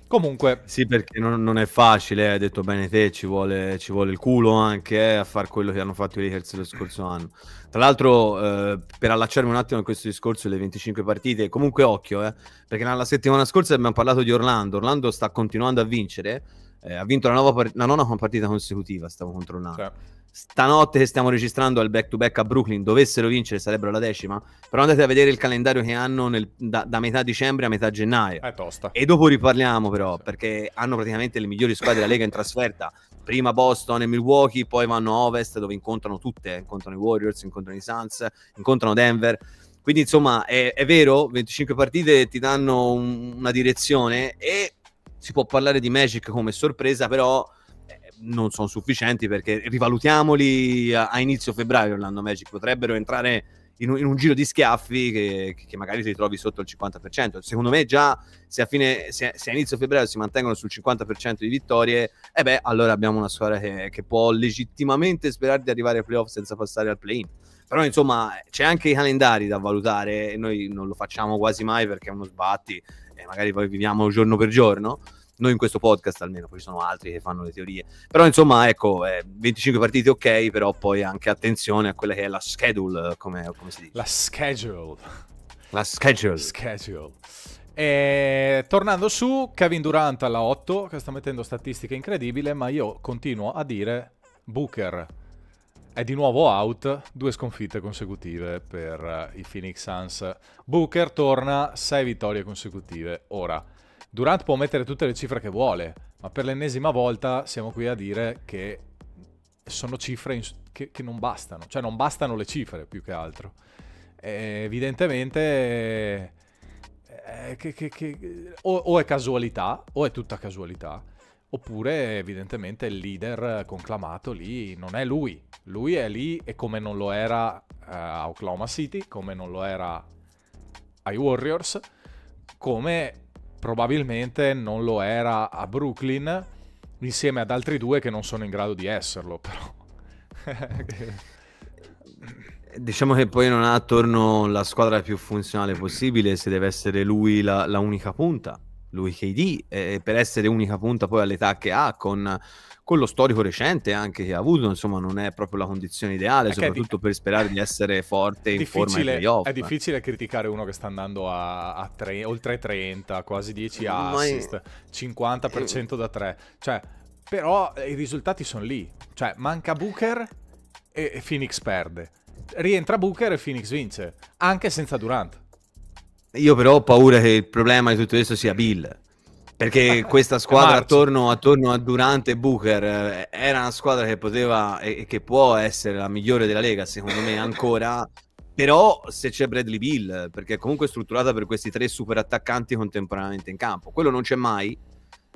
Comunque. Sì, perché non, non, è facile, hai detto bene te, ci vuole, ci vuole il culo anche eh, a fare quello che hanno fatto i Lakers lo scorso eh. anno. Tra l'altro, eh, per allacciarmi un attimo a questo discorso delle 25 partite, comunque occhio, eh, perché nella settimana scorsa abbiamo parlato di Orlando, Orlando sta continuando a vincere, eh, ha vinto la, par- la nona partita consecutiva, stavo controllando. Certo stanotte che stiamo registrando al back to back a Brooklyn dovessero vincere sarebbero la decima però andate a vedere il calendario che hanno nel, da, da, metà dicembre a metà gennaio è tosta e dopo riparliamo però perché hanno praticamente le migliori squadre della Lega in trasferta prima Boston e Milwaukee poi vanno a Ovest dove incontrano tutte eh. incontrano i Warriors incontrano i Suns incontrano Denver quindi insomma è, è vero 25 partite ti danno un, una direzione e si può parlare di Magic come sorpresa però non sono sufficienti perché rivalutiamoli a, a inizio febbraio Orlando Magic, potrebbero entrare in un, in un, giro di schiaffi che, che, magari ti trovi sotto il 50%. Secondo me già se a, fine, se, se a inizio febbraio si mantengono sul 50% di vittorie, e eh beh, allora abbiamo una squadra che, che, può legittimamente sperare di arrivare ai playoff senza passare al play-in. Però insomma c'è anche i calendari da valutare e noi non lo facciamo quasi mai perché è uno sbatti e magari poi viviamo giorno per giorno noi in questo podcast almeno, poi ci sono altri che fanno le teorie, però insomma ecco, eh, 25 partite ok, però poi anche attenzione a quella che è la schedule, come, come si dice. La schedule. La schedule. Schedule. E tornando su, Kevin Durant alla 8, che sta mettendo statistiche incredibili, ma io continuo a dire Booker è di nuovo out, due sconfitte consecutive per eh, i Phoenix Suns. Booker torna, sei vittorie consecutive. Ora, Durant può mettere tutte le cifre che vuole, ma per l'ennesima volta siamo qui a dire che sono cifre in, che, che non bastano, cioè non bastano le cifre più che altro. E evidentemente eh, che, che, che, o, o, è casualità, o è tutta casualità, oppure evidentemente il leader conclamato lì non è lui. Lui è lì e come non lo era eh, a uh, Oklahoma City, come non lo era ai Warriors, come probabilmente non lo era a Brooklyn insieme ad altri due che non sono in grado di esserlo, però. diciamo che poi non ha attorno la squadra più funzionale possibile se deve essere lui la, la unica punta lui KD eh, per essere unica punta poi all'età che ha con con lo storico recente anche che ha avuto, insomma, non è proprio la condizione ideale, eh, soprattutto di... per sperare di essere forte in difficile, forma ai playoff. È difficile criticare uno che sta andando a, a tre, oltre 30, quasi 10 assist, è... 50% da 3. Cioè, però eh, i risultati sono lì. Cioè, manca Booker e Phoenix perde. Rientra Booker e Phoenix vince, anche senza Durant. Io però ho paura che il problema di tutto questo sia Bill. Perché questa squadra attorno, attorno, a Durante e Booker eh, era una squadra che poteva e che può essere la migliore della Lega, secondo me ancora. Però se c'è Bradley Bill, perché è comunque strutturata per questi tre super attaccanti contemporaneamente in campo, quello non c'è mai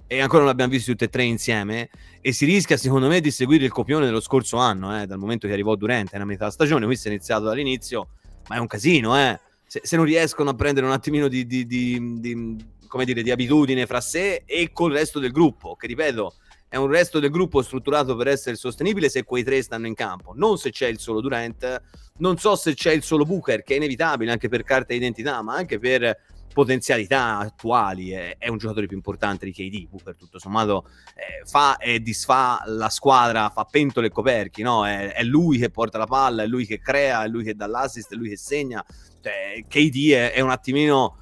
e ancora non l'abbiamo visto tutti e tre insieme e si rischia secondo me di seguire il copione dello scorso anno eh, dal momento che arrivò Durante nella metà stagione qui si è iniziato dall'inizio ma è un casino eh. se, se, non riescono a prendere un attimino di, di, di, di come dire, di abitudine fra sé e col resto del gruppo, che ripeto, è un resto del gruppo strutturato per essere sostenibile se quei tre stanno in campo, non se c'è il solo Durant, non so se c'è il solo Booker, che è inevitabile anche per carta identità, ma anche per potenzialità attuali, è, è un giocatore più importante di KD, Booker tutto sommato eh, fa e disfa la squadra, fa pentole e coperchi, no? è, è, lui che porta la palla, è lui che crea, è lui che dà l'assist, è lui che segna, cioè, KD è, è un attimino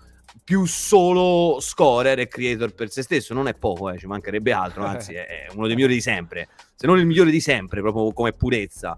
più solo scorer e creator per se stesso, non è poco, eh, ci mancherebbe altro, eh. anzi è uno dei migliori di sempre, se non il migliore di sempre, proprio come purezza.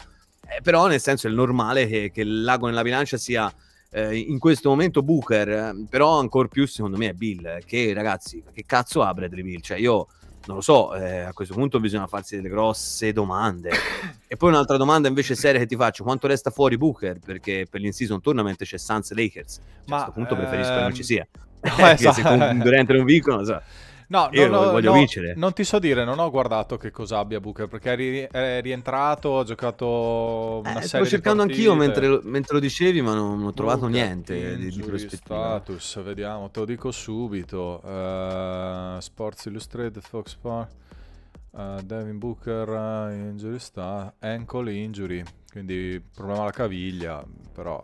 Eh, però nel senso è normale che, che il l'ago nella bilancia sia eh, in questo momento Booker, eh, però ancora più secondo me è Bill, eh, che ragazzi, che cazzo ha Bradley Bill? Cioè io non lo so, eh, a questo punto bisogna farsi delle grosse domande. e poi un'altra domanda invece seria che ti faccio, quanto resta fuori Booker? Perché per l'in-season tournament c'è Sans Lakers, cioè, Ma, a questo punto ehm... preferisco che non ci ehm, sia. No, esatto. se con Durant non vincono, so. No, io no, voglio no, vincere. Non ti so dire, non ho guardato che cosa abbia Booker perché è rientrato, ha giocato una eh, serie. Stavo cercando anch'io mentre, mentre, lo dicevi, ma non, non ho trovato Booker, niente di, di prospettiva. Status, vediamo, te lo dico subito. Uh, Sports Illustrated, Fox Sports. Uh, Devin Booker uh, eh, injury sta ankle injury quindi problema alla caviglia però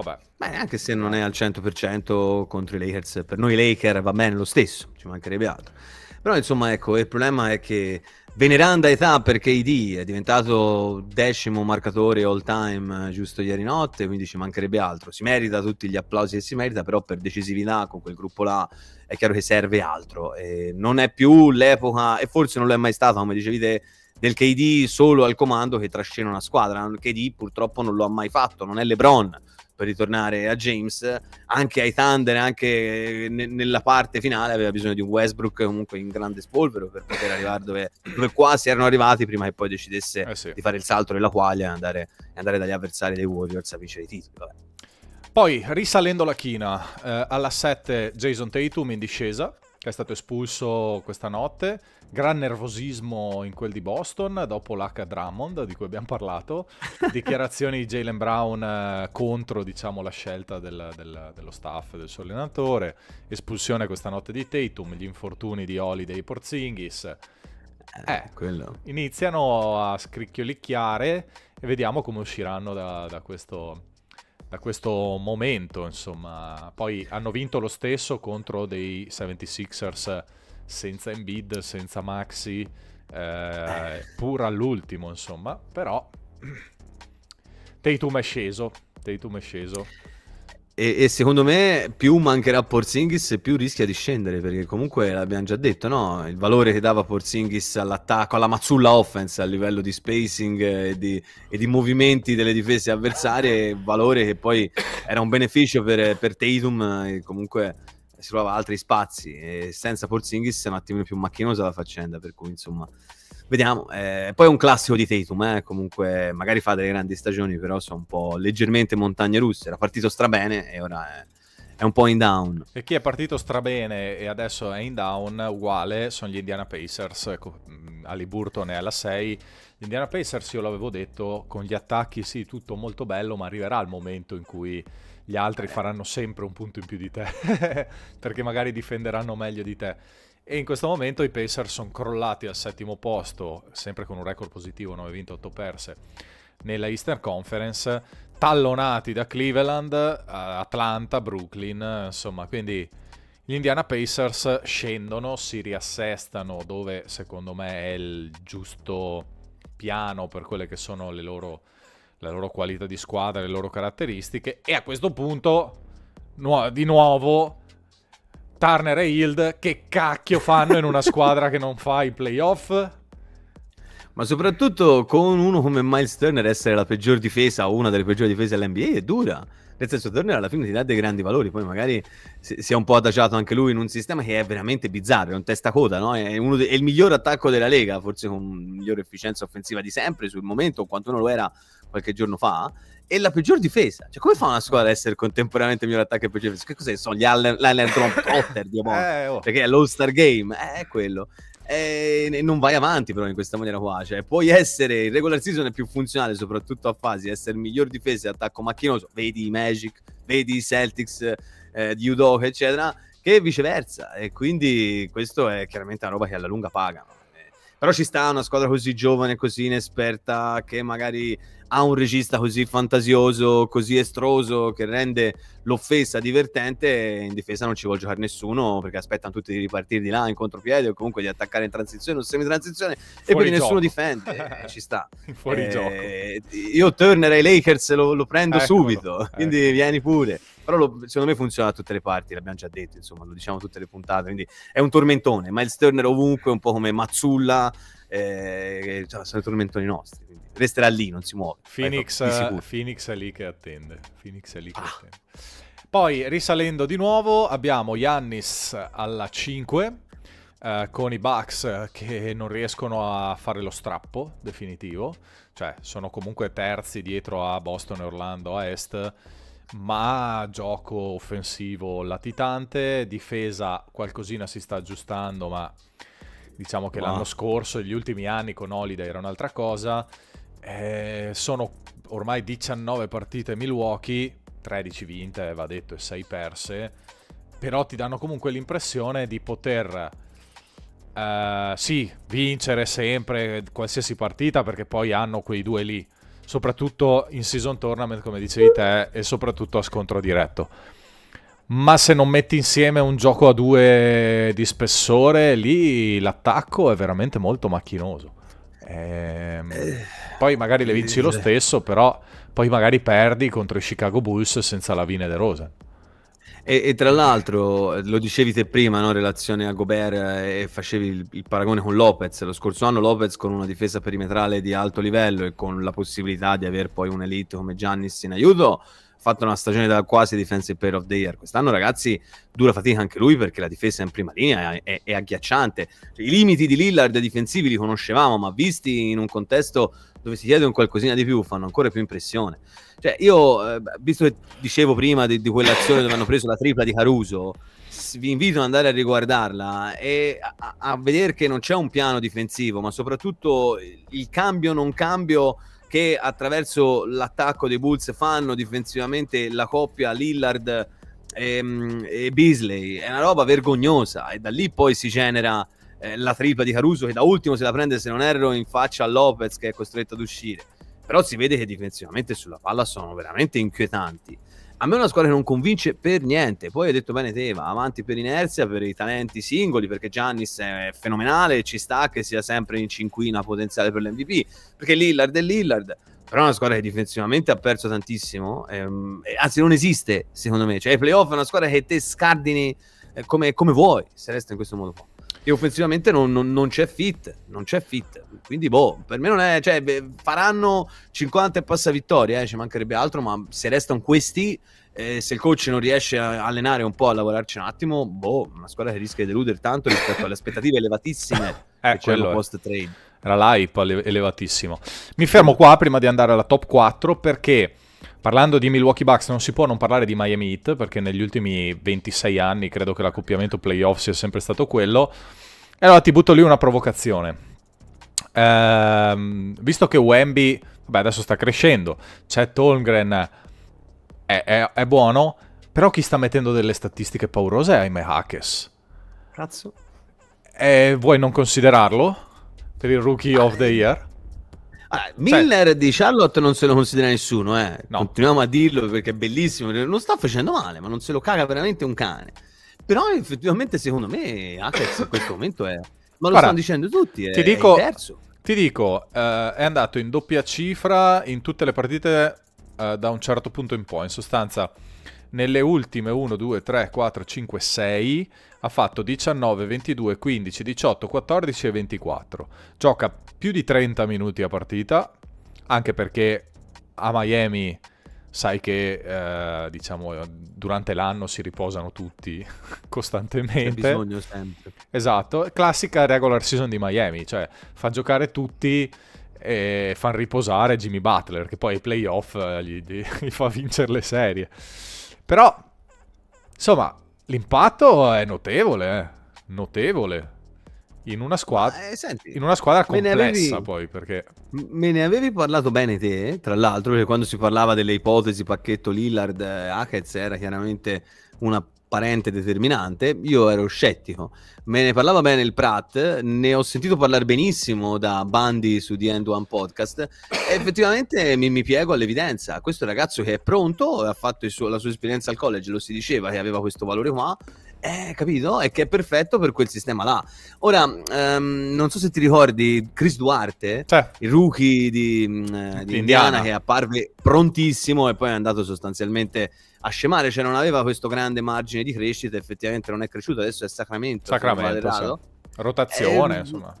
Vabbè. Beh, anche se non è al 100% contro i Lakers, per noi Laker va bene lo stesso, ci mancherebbe altro. Però insomma, ecco, il problema è che veneranda età perché ID è diventato decimo marcatore all time eh, giusto ieri notte, quindi ci mancherebbe altro. Si merita tutti gli applausi che si merita, però per decisività con quel gruppo là è chiaro che serve altro. E non è più l'epoca, e forse non lo è mai stata, come dicevi te, del KD solo al comando che trascina una squadra. KD purtroppo non lo ha mai fatto, non è LeBron per ritornare a James, anche ai Thunder, anche ne- nella parte finale aveva bisogno di un Westbrook comunque in grande spolvero per poter arrivare dove, dove quasi erano arrivati prima che poi decidesse eh sì. di fare il salto nella quaglia e andare, andare, dagli avversari dei Warriors a vincere i titoli. Vabbè. Poi risalendo la china, eh, alla 7 Jason Tatum in discesa, che è stato espulso questa notte. Gran nervosismo in quel di Boston dopo l'H Drummond di cui abbiamo parlato. Dichiarazioni di Jalen Brown eh, contro diciamo, la scelta del, del, dello staff del suo allenatore. Espulsione questa notte di Tatum, gli infortuni di Holiday e Porzingis. Eh, eh, quello. iniziano a scricchiolicchiare e vediamo come usciranno da, da questo da questo momento, insomma. Poi hanno vinto lo stesso contro dei 76ers senza Embiid, senza Maxi, eh, eh. pur all'ultimo, insomma. Però Tatum è sceso, Tatum è sceso. E, e, secondo me più mancherà Porzingis più rischia di scendere perché comunque l'abbiamo già detto no? il valore che dava Porzingis all'attacco alla mazzulla offense a livello di spacing e di, e di movimenti delle difese avversarie valore che poi era un beneficio per, per Tatum e comunque si trovava altri spazi e senza Porzingis è un attimino più macchinosa la faccenda per cui insomma Vediamo, eh, poi è un classico di Tatum, eh, comunque magari fa delle grandi stagioni, però sono un po' leggermente montagne russe, era partito strabene e ora è, è un po' in down. E chi è partito strabene e adesso è in down, uguale, sono gli Indiana Pacers, eh, mm, Ali Burton è alla 6, l'Indiana Pacers io l'avevo detto, con gli attacchi sì, tutto molto bello, ma arriverà il momento in cui gli altri eh. faranno sempre un punto in più di te, perché magari difenderanno meglio di te. E in questo momento i Pacers sono crollati al settimo posto, sempre con un record positivo, 9 vinte, 8 perse, nella Eastern Conference, tallonati da Cleveland, Atlanta, Brooklyn, insomma, quindi gli Indiana Pacers scendono, si riassestano dove secondo me è il giusto piano per quelle che sono le loro, la loro qualità di squadra, le loro caratteristiche e a questo punto di nuovo Turner e Hild che cacchio fanno in una squadra che non fa i playoff? Ma soprattutto con uno come Miles Turner essere la peggior difesa o una delle peggiori difese dell'NBA è dura. Nel senso, Turner alla fine ti dà dei grandi valori, poi magari si è un po' adagiato anche lui in un sistema che è veramente bizzarro, è un testacoda, no? È, de- è il miglior attacco della Lega, forse con migliore efficienza offensiva di sempre sul momento, o quantomeno lo era qualche giorno fa e la peggior difesa. Cioè, come fa una squadra ad essere contemporaneamente il miglior attacco e il peggior difesa? Che cos'è? Sono gli Allen, Allen Trompotter, eh, oh. perché cioè, è l'All-Star Game, eh, è quello. Eh, e non vai avanti però in questa maniera qua, cioè puoi essere in regular season è più funzionale soprattutto a fasi, essere miglior difesa e attacco macchinoso, vedi i Magic, vedi i Celtics eh, di Udoka eccetera, che viceversa e quindi questo è chiaramente una roba che alla lunga pagano. Però ci sta una squadra così giovane, così inesperta, che magari ha un regista così fantasioso, così estroso, che rende l'offesa divertente. In difesa non ci vuole giocare nessuno perché aspettano tutti di ripartire di là in contropiede o comunque di attaccare in transizione o semitransizione Fuori e quindi nessuno difende. Eh, ci sta. Fuori eh, gioco. Io tornerei Lakers, lo, lo prendo ecco, subito. Ecco. Quindi vieni pure però lo, secondo me funziona da tutte le parti, l'abbiamo già detto, insomma, lo diciamo tutte le puntate, quindi è un tormentone, Miles Turner ovunque, un po' come Mazzulla, eh, cioè, sono i tormentoni nostri, quindi resterà lì, non si muove. Phoenix, Vai, ecco, Phoenix è lì che attende, Phoenix è lì che ah. attende. Poi risalendo di nuovo abbiamo Yannis alla 5, Uh, eh, con i Bucks che non riescono a fare lo strappo definitivo, cioè sono comunque terzi dietro a Boston e Orlando a est ma gioco offensivo latitante, difesa qualcosina si sta aggiustando, ma diciamo che ma... l'anno scorso, e gli ultimi anni con Holiday era un'altra cosa. Eh, sono ormai 19 partite Milwaukee, 13 vinte, va detto, e 6 perse, però ti danno comunque l'impressione di poter... Eh, sì, vincere sempre qualsiasi partita perché poi hanno quei due lì, soprattutto in season tournament, come dicevi te, e soprattutto a scontro diretto. Ma se non metti insieme un gioco a due di spessore, lì l'attacco è veramente molto macchinoso. Ehm, poi magari le vinci lo eh. stesso, però poi magari perdi contro i Chicago Bulls senza la Vine De Rosa. E, e, tra l'altro, lo dicevi te prima, no, in relazione a Gobert eh, e facevi il, il, paragone con Lopez. Lo scorso anno Lopez con una difesa perimetrale di alto livello e con la possibilità di avere poi un elite come Giannis in aiuto, ha fatto una stagione da quasi defensive player of the year. Quest'anno, ragazzi, dura fatica anche lui perché la difesa in prima linea è, è, è agghiacciante. I limiti di Lillard difensivi li conoscevamo, ma visti in un contesto dove si chiede un qualcosina di più fanno ancora più impressione. Cioè, io, eh, visto che dicevo prima di, di quell'azione dove hanno preso la tripla di Caruso, vi invito ad andare a riguardarla e a, a, vedere che non c'è un piano difensivo, ma soprattutto il cambio non cambio che attraverso l'attacco dei Bulls fanno difensivamente la coppia Lillard e, ehm, e Beasley. È una roba vergognosa e da lì poi si genera eh, la tripla di Caruso che da ultimo se la prende se non erro in faccia a Lopez che è costretto ad uscire però si vede che difensivamente sulla palla sono veramente inquietanti a me è una squadra che non convince per niente poi hai detto bene te va avanti per inerzia per i talenti singoli perché Giannis è fenomenale ci sta che sia sempre in cinquina potenziale per l'MVP perché Lillard è Lillard però è una squadra che difensivamente ha perso tantissimo ehm, anzi non esiste secondo me cioè i playoff è una squadra che te scardini eh, come, come vuoi se resta in questo modo qua e offensivamente non, non, non, c'è fit, non c'è fit. Quindi, boh, per me non è. Cioè, faranno 50 e passa vittoria, eh, ci mancherebbe altro, ma se restano questi, eh, se il coach non riesce a allenare un po', a lavorarci un attimo, boh, una squadra che rischia di deludere tanto rispetto alle aspettative elevatissime eh, che c'erano post-trade. Era l'hype elevatissimo. Mi fermo qua prima di andare alla top 4 perché Parlando di Milwaukee Bucks non si può non parlare di Miami Heat perché negli ultimi 26 anni credo che l'accoppiamento playoff sia sempre stato quello. E allora ti butto lì una provocazione. Ehm, visto che Wemby, vabbè adesso sta crescendo, c'è Tolmgren, è, è, è, buono, però chi sta mettendo delle statistiche paurose è Aime Hackes. Cazzo. E vuoi non considerarlo per il Rookie of the Year? Ah, Milner cioè... di Charlotte non se lo considera nessuno, eh. no. continuiamo a dirlo perché è bellissimo, non sta facendo male, ma non se lo caga veramente un cane. Però effettivamente secondo me Hackers in questo momento è... Ma lo Guarda, stanno dicendo tutti, è, ti dico, è terzo. Ti dico, eh, è andato in doppia cifra in tutte le partite eh, da un certo punto in poi, in sostanza nelle ultime 1, 2, 3, 4, 5, 6 ha fatto 19, 22, 15, 18, 14 e 24. Gioca più di 30 minuti a partita, anche perché a Miami sai che eh, diciamo durante l'anno si riposano tutti costantemente. C'è bisogno sempre. Esatto, classica regular season di Miami, cioè fa giocare tutti e fa riposare Jimmy Butler che poi ai playoff eh, gli, gli, gli fa vincere le serie. Però insomma, L'impatto è notevole, eh. notevole. In una, squadra, eh, senti, in una squadra complessa avevi, poi perché... Me ne avevi parlato bene te, tra l'altro, perché quando si parlava delle ipotesi pacchetto Lillard, eh, Hackett era chiaramente una parente determinante, io ero scettico. Me ne parlava bene il Pratt, ne ho sentito parlare benissimo da Bandi su The End One Podcast. E effettivamente mi, mi piego all'evidenza. Questo ragazzo che è pronto, ha fatto suo, la sua esperienza al college, lo si diceva che aveva questo valore qua. è capito? E che è perfetto per quel sistema là. Ora, um, non so se ti ricordi Chris Duarte, cioè. il rookie di, uh, di Indiana. Indiana, che apparve prontissimo e poi è andato sostanzialmente a scemare, cioè non aveva questo grande margine di crescita, effettivamente non è cresciuto, adesso è Sacramento. Sacramento, sì. rotazione, eh, insomma.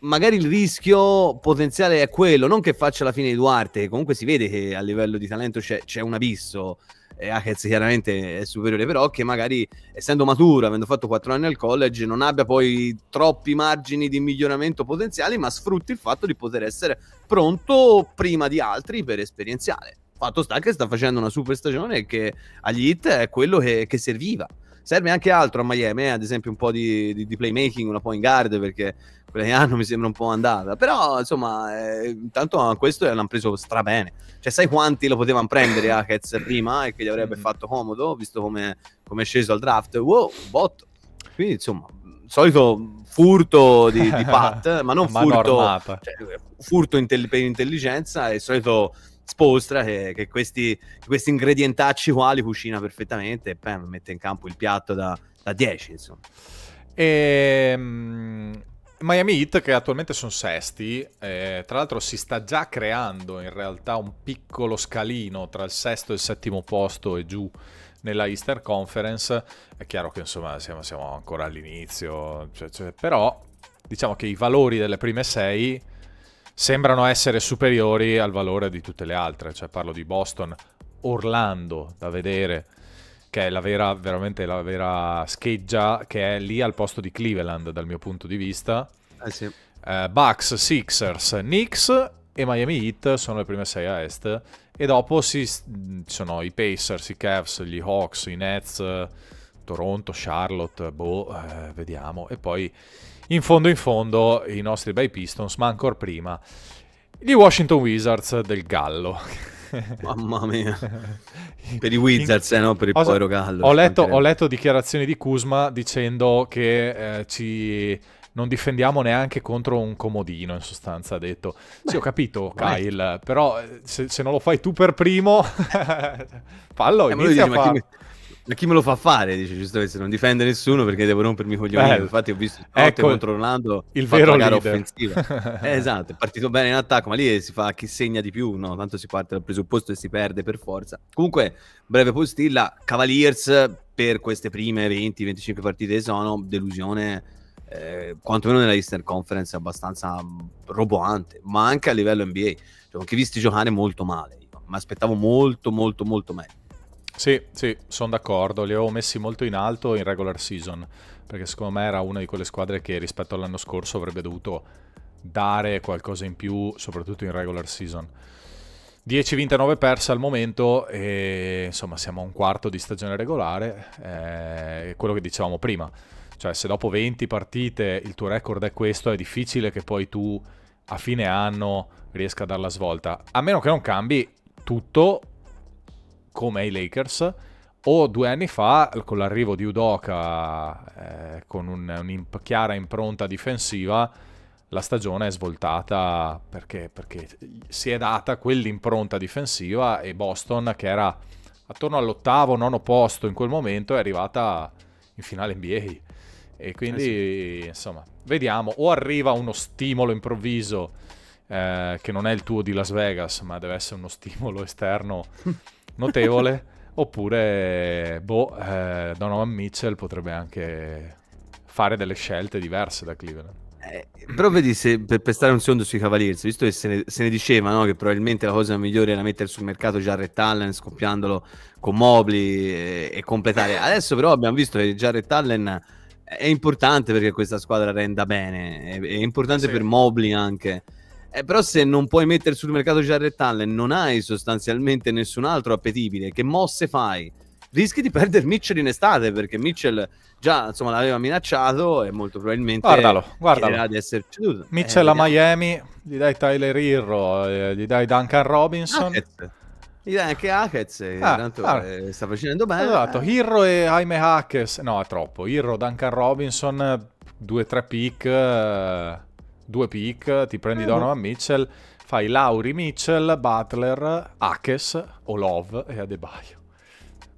Magari il rischio potenziale è quello, non che faccia la fine di Duarte, comunque si vede che a livello di talento c'è un abisso, e Hackett chiaramente è superiore, però che magari essendo maturo, avendo fatto quattro anni al college, non abbia poi troppi margini di miglioramento potenziali, ma sfrutti il fatto di poter essere pronto prima di altri per esperienziale fatto sta che sta facendo una super stagione e che agli hit è quello che, che serviva serve anche altro a Miami, eh, ad esempio un po' di, di, di playmaking, una po' in guard perché quella che hanno mi sembra un po' andata, però insomma eh, intanto questo l'hanno preso strabene, cioè sai quanti lo potevano prendere a Hetz prima e che gli avrebbe fatto comodo visto come, come è sceso al draft, wow, botto, quindi insomma solito furto di, di Pat, ma non ma furto, cioè, furto inte- per intelligenza e solito Spostra che, che questi, questi, ingredientacci qua li cucina perfettamente e poi mette in campo il piatto da, da 10 insomma. Ehm... Miami Heat che attualmente sono sesti, eh, tra l'altro si sta già creando in realtà un piccolo scalino tra il sesto e il settimo posto e giù nella Easter Conference, è chiaro che insomma siamo, siamo ancora all'inizio, cioè, cioè, però diciamo che i valori delle prime sei sembrano essere superiori al valore di tutte le altre, cioè parlo di Boston, Orlando da vedere, che è la vera, veramente la vera scheggia che è lì al posto di Cleveland dal mio punto di vista. Eh sì. eh, Bucks, Sixers, Knicks e Miami Heat sono le prime sei a est e dopo ci sono i Pacers, i Cavs, gli Hawks, i Nets, Toronto, Charlotte, boh, eh, vediamo. E poi in fondo in fondo i nostri bei Pistons, ma ancora prima gli Washington Wizards del Gallo. Mamma mia, per i Wizards, eh, no? per il ho, povero Gallo. Ho letto, ho letto, dichiarazioni di Kuzma dicendo che eh, ci non difendiamo neanche contro un comodino, in sostanza, ha detto. Sì, ho capito, Kyle, però eh, se, se, non lo fai tu per primo, fallo, eh, inizia a fare... Ma chi me lo fa fare? Dice giustamente, non difende nessuno perché devo rompermi i coglioni. Eh, Infatti ho visto ecco, contro Rolando il vero gara leader. offensiva. eh, esatto, è partito bene in attacco, ma lì eh, si fa chi segna di più, no? Tanto si parte dal presupposto e si perde per forza. Comunque, breve postilla, Cavaliers per queste prime 20-25 partite sono delusione eh, quantomeno nella Eastern Conference abbastanza mm, roboante, ma anche a livello NBA. Cioè, ho anche visti giocare molto male, mi aspettavo molto molto molto meglio. Sì, sì, sono d'accordo, li avevo messi molto in alto in regular season, perché secondo me era una di quelle squadre che rispetto all'anno scorso avrebbe dovuto dare qualcosa in più, soprattutto in regular season. 10 vinte 9 perse al momento e insomma siamo a un quarto di stagione regolare, eh, è quello che dicevamo prima, cioè se dopo 20 partite il tuo record è questo è difficile che poi tu a fine anno riesca a dare la svolta, a meno che non cambi tutto come ai Lakers, o due anni fa con l'arrivo di Udoka eh, con una un imp chiara impronta difensiva la stagione è svoltata perché, perché si è data quell'impronta difensiva e Boston che era attorno all'ottavo, nono posto in quel momento è arrivata in finale NBA e quindi eh sì. insomma vediamo o arriva uno stimolo improvviso eh, che non è il tuo di Las Vegas ma deve essere uno stimolo esterno notevole, oppure boh, eh, Donovan Mitchell potrebbe anche fare delle scelte diverse da Cleveland. Eh, però vedi, se, per pestare un secondo sui Cavaliers, visto che se ne, se ne diceva no, che probabilmente la cosa migliore era mettere sul mercato Jarrett Allen scoppiandolo con Mobli e, eh, e, completare. Adesso però abbiamo visto che Jarrett Allen è importante perché questa squadra renda bene, è, è importante sì. per Mobli anche. Eh, però se non puoi mettere sul mercato Jared Allen, non hai sostanzialmente nessun altro appetibile, che mosse fai? rischi di perdere Mitchell in estate perché Mitchell già insomma, l'aveva minacciato e molto probabilmente guardalo, guardalo. di essere ceduto eh, Mitchell eh, a Miami gli dai Tyler Irro eh, gli dai Duncan Robinson Hackett. gli dai anche Hackett eh, ah, tanto ah, sta facendo bene esatto Irro e Jaime Hackett no è troppo Irro, Duncan Robinson due, tre pick due pick, ti prendi mm-hmm. Donovan Mitchell, fai Lauri Mitchell, Butler, Akes, Olov e Adebayo.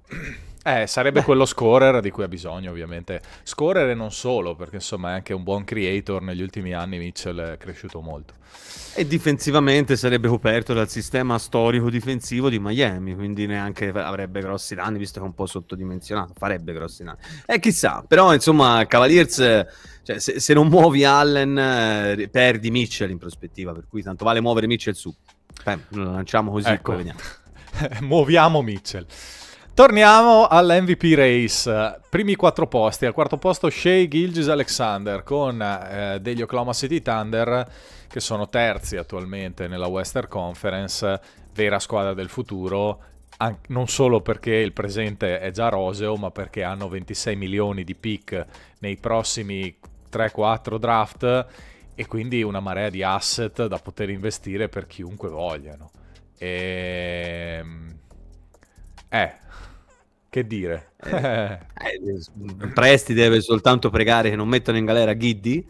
Eh, sarebbe quello scorer di cui ha bisogno, ovviamente. Scorer e non solo, perché insomma è anche un buon creator. Negli ultimi anni Mitchell è cresciuto molto. E difensivamente sarebbe coperto dal sistema storico difensivo di Miami, quindi neanche avrebbe grossi danni, visto che è un po' sottodimensionato, farebbe grossi danni. eh, chissà, però insomma Cavaliers, cioè, se, se, non muovi Allen, eh, perdi Mitchell in prospettiva, per cui tanto vale muovere Mitchell su. Beh, lo lanciamo così ecco. poi vediamo. Muoviamo Mitchell. Torniamo alla MVP race. Primi quattro posti. Al quarto posto Shea Gilgis Alexander con eh, degli Oklahoma City Thunder che sono terzi attualmente nella Western Conference, vera squadra del futuro. An non solo perché il presente è già roseo, ma perché hanno 26 milioni di pick nei prossimi 3-4 draft e quindi una marea di asset da poter investire per chiunque vogliano. E... Ehm, eh, che dire? Eh, eh, eh Presti deve soltanto pregare che non mettano in galera Giddy,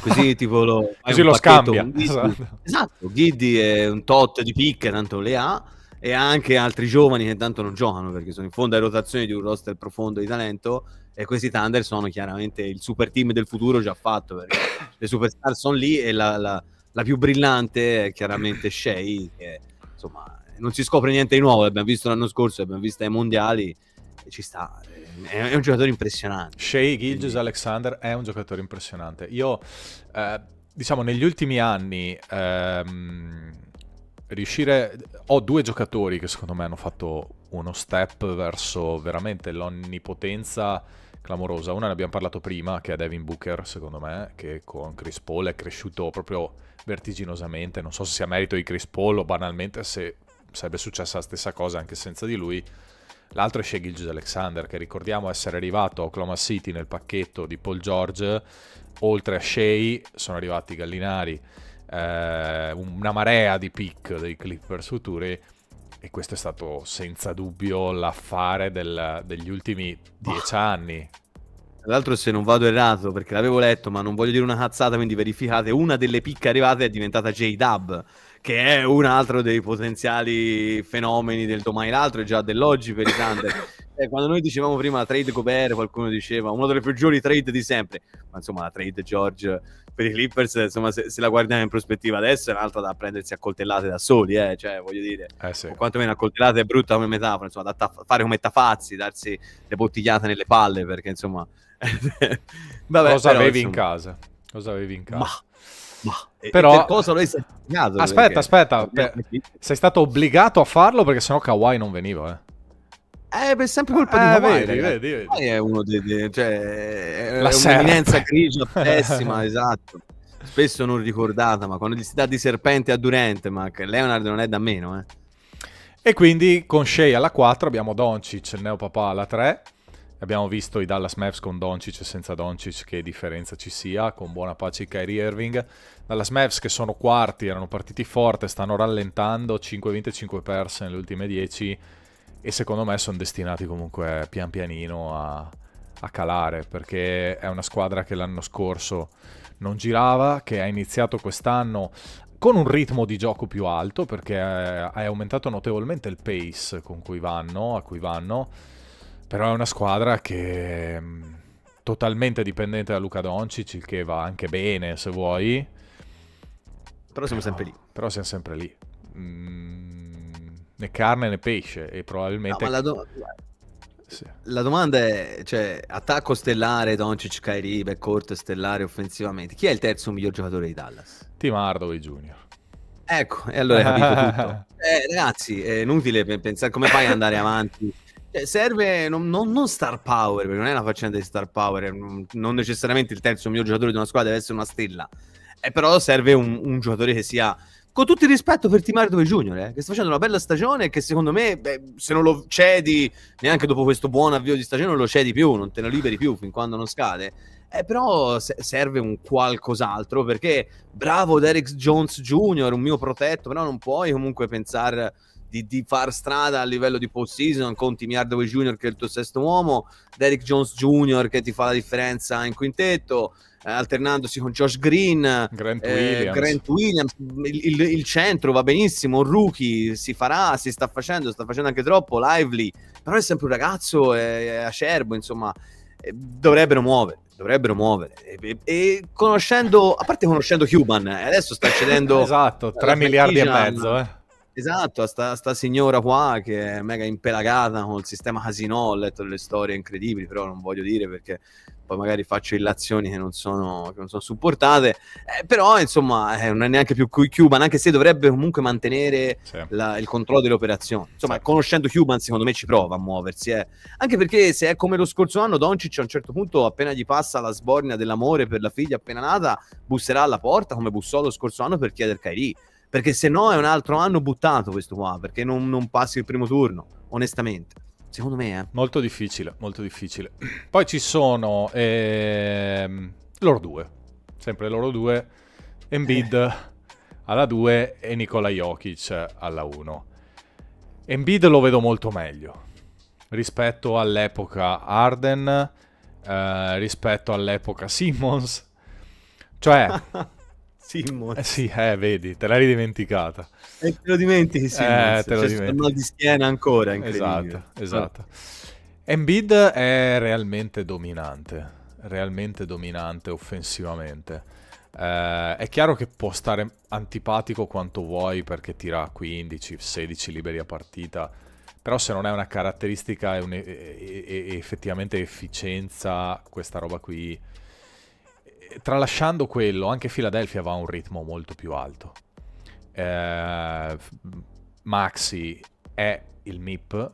così tipo lo, così lo scambia. Esatto. esatto Giddy è un tot di picche, tanto le ha, e anche altri giovani che tanto non giocano perché sono in fondo alle rotazioni di un roster profondo di talento e questi Thunder sono chiaramente il super team del futuro già fatto perché le superstar sono lì e la, la, la più brillante è chiaramente Shea che insomma non si scopre niente di nuovo l'abbiamo visto l'anno scorso l'abbiamo vista ai mondiali ci sta, è, è un giocatore impressionante. Shea Gilgius Alexander è un giocatore impressionante. Io, eh, diciamo, negli ultimi anni... Ehm, riuscire. Ho due giocatori che secondo me hanno fatto uno step verso veramente l'onnipotenza clamorosa. Una ne abbiamo parlato prima, che è Devin Booker, secondo me, che con Chris Paul è cresciuto proprio vertiginosamente. Non so se sia merito di Chris Paul o banalmente se sarebbe successa la stessa cosa anche senza di lui. L'altro è Shea Gilgis Alexander, che ricordiamo essere arrivato a Oklahoma City nel pacchetto di Paul George. Oltre a Shea sono arrivati Gallinari, eh, una marea di pick dei Clippers futuri. E questo è stato senza dubbio l'affare del, degli ultimi dieci ah. anni. Tra l'altro, se non vado errato, perché l'avevo letto, ma non voglio dire una cazzata, quindi verificate, una delle picche arrivate è diventata J-Dub che è un altro dei potenziali fenomeni del domani l'altro e già dell'oggi per i Thunder. Eh, quando noi dicevamo prima la trade Gobert, qualcuno diceva una delle peggiori trade di sempre, ma insomma la trade George per i Clippers, insomma se, se la guardiamo in prospettiva adesso è un'altra da prendersi a coltellate da soli, eh, cioè voglio dire, eh sì. o quantomeno a coltellate è brutta come metafora, insomma da taf- fare come tafazzi, darsi le bottigliate nelle palle perché insomma... Vabbè, Cosa però, avevi insomma... in casa? Cosa avevi in casa? Ma, ma però... E per cosa l'hai sacrificato? Aspetta, perché... aspetta. Per... Sei stato obbligato a farlo perché sennò Kawhi non veniva, eh. Eh, è sempre colpa eh, di Kawhi, vedi, vedi, vedi. è uno dei... dei cioè, La un'eminenza grigia, pessima, esatto. Spesso non ricordata, ma quando gli si dà di serpente a Durant, ma Leonard non è da meno, eh. E quindi con Shea alla 4 abbiamo Doncic, il neopapà alla 3, Abbiamo visto i Dallas Mavs con Doncic e senza Doncic che differenza ci sia, con buona pace di Kyrie Irving. Dallas Mavs che sono quarti, erano partiti forte, stanno rallentando, 5 vinte e 5 perse nelle ultime 10 e secondo me sono destinati comunque pian pianino a, a calare perché è una squadra che l'anno scorso non girava, che ha iniziato quest'anno con un ritmo di gioco più alto perché è eh, aumentato notevolmente il pace con cui vanno, a cui vanno però è una squadra che è mm, totalmente dipendente da Luca Doncic, il che va anche bene se vuoi. Però siamo però, sempre lì. Però siamo sempre lì. Mm, né carne né pesce e probabilmente... No, la, do... sì. la, domanda è, cioè, attacco stellare, Doncic, Kairi, backcourt stellare offensivamente. Chi è il terzo miglior giocatore di Dallas? Tim Hardaway Jr. Ecco, e allora hai capito tutto. Eh, ragazzi, è inutile pensare come fai ad andare avanti cioè, serve non, non, non, star power, perché non è una faccenda di star power, non, necessariamente il terzo miglior giocatore di una squadra deve essere una stella, eh, però serve un, un, giocatore che sia, con tutto il rispetto per Timar Dove Junior, eh, che sta facendo una bella stagione e che secondo me, beh, se non lo cedi, neanche dopo questo buon avvio di stagione, non lo cedi più, non te lo liberi più fin quando non scade. Eh, però serve un qualcos'altro perché bravo Derek Jones Jr., un mio protetto, però non puoi comunque pensare di, di, far strada a livello di postseason con conti Miardaway Jr. che è il tuo sesto uomo Derek Jones Jr. che ti fa la differenza in quintetto eh, alternandosi con Josh Green Grant eh, Williams, Grant Williams il, il, il, centro va benissimo un rookie si farà, si sta facendo sta facendo anche troppo, Lively però è sempre un ragazzo, è, è acerbo insomma eh, dovrebbero muovere dovrebbero muovere e, e, conoscendo a parte conoscendo Cuban eh, adesso sta cedendo esatto 3 miliardi e mezzo eh Esatto, a sta, sta, signora qua che è mega impelagata con il sistema casino, ho letto delle storie incredibili, però non voglio dire perché poi magari faccio illazioni che non sono, che non sono supportate, eh, però insomma eh, non è neanche più Cuban, anche se dovrebbe comunque mantenere sì. la, il controllo delle operazioni. Insomma, sì. conoscendo Cuban secondo me ci prova a muoversi, eh. anche perché se è come lo scorso anno, Doncic a un certo punto appena gli passa la sbornia dell'amore per la figlia appena nata, busserà alla porta come bussò lo scorso anno per chiedere Kairi perché se no è un altro anno buttato questo qua, perché non, non passi il primo turno, onestamente. Secondo me, è eh. Molto difficile, molto difficile. Poi ci sono ehm, loro due, sempre loro due, Embiid eh. alla 2 e Nikola Jokic alla 1. Embiid lo vedo molto meglio rispetto all'epoca Arden, eh, rispetto all'epoca Simmons. Cioè, Simmons. Eh sì, eh, vedi, te l'hai dimenticata. E eh, te lo dimentichi, eh, Simmons. Eh, te lo cioè, dimentichi. mal di schiena ancora, Esatto, esatto. Ah. Embiid è realmente dominante, realmente dominante offensivamente. Eh, è chiaro che può stare antipatico quanto vuoi perché tira 15-16 liberi a partita, però se non è una caratteristica e, effettivamente efficienza, questa roba qui tralasciando quello, anche Philadelphia va a un ritmo molto più alto. Eh, Maxi è il MIP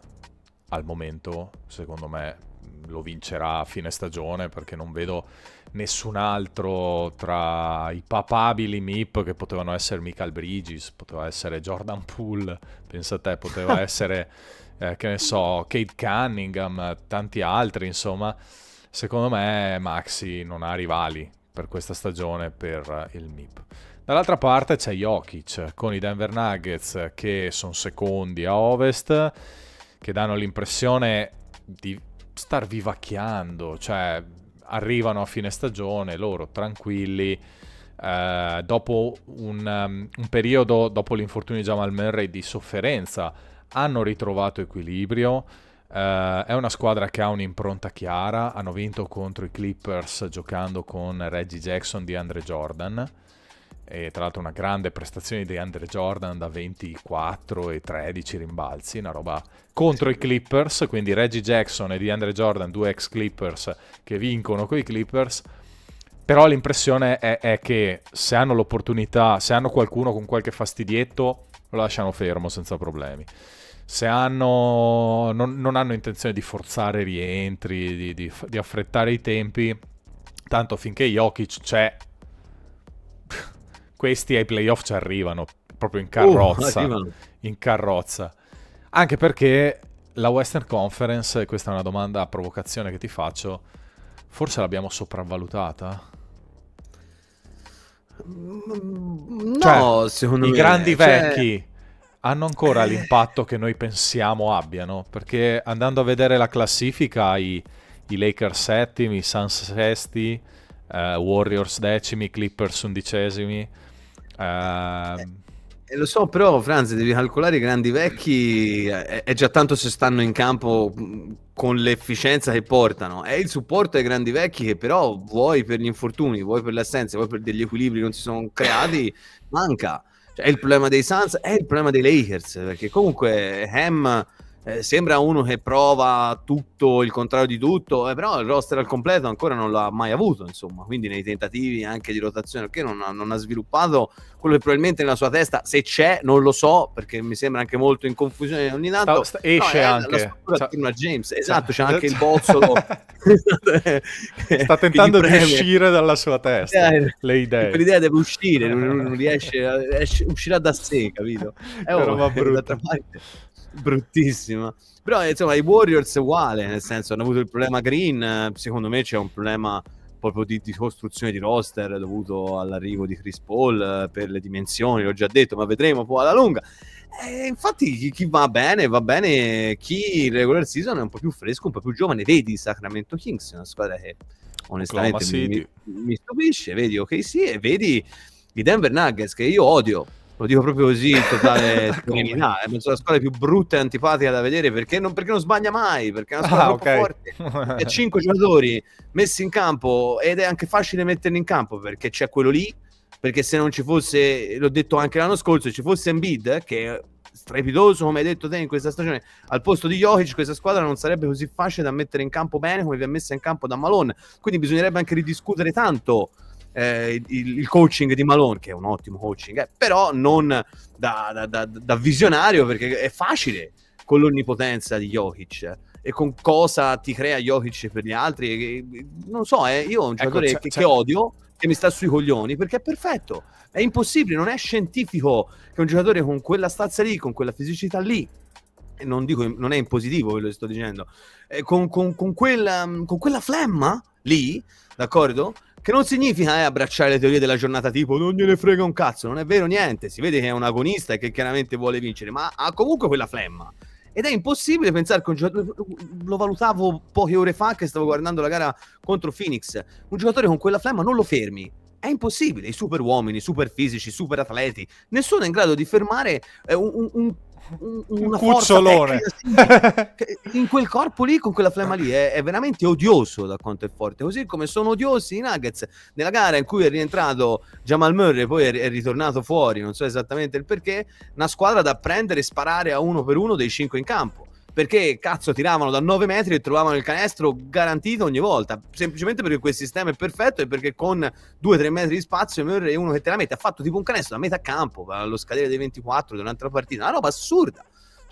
al momento, secondo me lo vincerà a fine stagione perché non vedo nessun altro tra i papabili MIP che potevano essere Michael Bridges, poteva essere Jordan Poole, pensa a te, poteva essere, eh, che ne so, Kate Cunningham, tanti altri, insomma. Secondo me Maxi non ha rivali per questa stagione per eh, il MIP. Dall'altra parte c'è Jokic con i Denver Nuggets che sono secondi a ovest, che danno l'impressione di star vivacchiando, cioè arrivano a fine stagione loro tranquilli. Eh, dopo un, um, un periodo, dopo l'infortunio di Jamal Murray, di sofferenza, hanno ritrovato equilibrio Uh, è una squadra che ha un'impronta chiara, hanno vinto contro i Clippers giocando con Reggie Jackson di Andre Jordan. E tra l'altro una grande prestazione di Andre Jordan da 24 e 13 rimbalzi, una roba contro i Clippers, quindi Reggie Jackson e di Andre Jordan, due ex Clippers che vincono con i Clippers. Però l'impressione è, è che se hanno l'opportunità, se hanno qualcuno con qualche fastidietto, lo lasciano fermo senza problemi se hanno, non, non, hanno intenzione di forzare rientri, di, di, di affrettare i tempi, tanto finché Jokic c'è, questi ai playoff ci arrivano proprio in uh, carrozza. Uh, in carrozza. Anche perché la Western Conference, questa è una domanda a provocazione che ti faccio, forse l'abbiamo sopravvalutata? Mm, mm, mm, cioè, no, cioè, secondo i me. I grandi cioè... vecchi hanno ancora l'impatto che noi pensiamo abbiano, perché andando a vedere la classifica, i, i Lakers settimi, i Suns sesti, uh, Warriors decimi, Clippers undicesimi. Uh... Eh, lo so, però Franz, devi calcolare i grandi vecchi, è, eh, è già tanto se stanno in campo con l'efficienza che portano, è il supporto ai grandi vecchi che però vuoi per gli infortuni, vuoi per le assenze, vuoi per degli equilibri che non si sono creati, manca. Cioè, il problema dei Suns è il problema dei Lakers, perché comunque Ham eh, sembra uno che prova tutto il contrario di tutto, eh, però il roster al completo ancora non l'ha mai avuto, insomma, quindi nei tentativi anche di rotazione, perché non ha, non ha sviluppato quello che probabilmente nella sua testa, se c'è, non lo so, perché mi sembra anche molto in confusione ogni tanto. Sta, sta, esce no, anche. La struttura sta, prima James, cioè, esatto, c'è eh, anche il cioè bozzolo. sta tentando di uscire dalla sua testa, eh, le idee. Quell'idea deve uscire, non, riesce, esce, uscirà da sé, capito? È una roba brutta. D'altra parte bruttissima. Però insomma, i Warriors uguale, nel senso, hanno avuto il problema Green, secondo me c'è un problema proprio di, di costruzione di roster dovuto all'arrivo di Chris Paul eh, per le dimensioni, l'ho già detto, ma vedremo poi alla lunga. E eh, infatti chi, chi, va bene, va bene, chi in regular season è un po' più fresco, un po' più giovane, vedi Sacramento Kings, una squadra che onestamente mi, mi, mi stupisce, vedi OKC okay, sì, e vedi i Denver Nuggets che io odio lo dico proprio così, in totale criminale. Eh, è la squadra più brutta e antipatica da vedere perché non, perché non sbaglia mai, perché è una squadra ah, okay. forte. E cinque giocatori messi in campo ed è anche facile metterli in campo perché c'è quello lì, perché se non ci fosse, l'ho detto anche l'anno scorso, se ci fosse Embiid, che è strepitoso, come hai detto te in questa stagione, al posto di Jokic questa squadra non sarebbe così facile da mettere in campo bene come vi ha messa in campo da Malone. Quindi bisognerebbe anche ridiscutere tanto eh, il, il, coaching di Malone, che è un ottimo coaching, eh, però non da, da, da, da, visionario perché è facile con l'onnipotenza di Jokic eh, e con cosa ti crea Jokic per gli altri. Non so, eh, io ho un ecco, giocatore ecco, che, che odio che mi sta sui coglioni perché è perfetto, è impossibile, non è scientifico che un giocatore con quella stazza lì, con quella fisicità lì, non, dico, non è in positivo quello che sto dicendo, eh, con, con, con, quella, con quella flemma lì, d'accordo? Che non significa eh, abbracciare le teorie della giornata tipo non gliene frega un cazzo, non è vero niente, si vede che è un agonista e che chiaramente vuole vincere, ma ha comunque quella flemma. Ed è impossibile pensare che un giocatore. Lo valutavo poche ore fa che stavo guardando la gara contro Phoenix. Un giocatore con quella flemma non lo fermi. È impossibile. I super uomini, i super fisici, i super atleti. Nessuno è in grado di fermare eh, un, un, un, una cucciolone tecnica, in quel corpo lì con quella flemma lì è, è, veramente odioso da quanto è forte così come sono odiosi i Nuggets nella gara in cui è rientrato Jamal Murray poi è, è ritornato fuori non so esattamente il perché una squadra da prendere e sparare a uno per uno dei cinque in campo perché cazzo tiravano da 9 metri e trovavano il canestro garantito ogni volta, semplicemente perché quel sistema è perfetto e perché con 2-3 metri di spazio uno che te la mette ha fatto tipo un canestro da metà campo allo scadere dei 24 di un'altra partita, una roba assurda.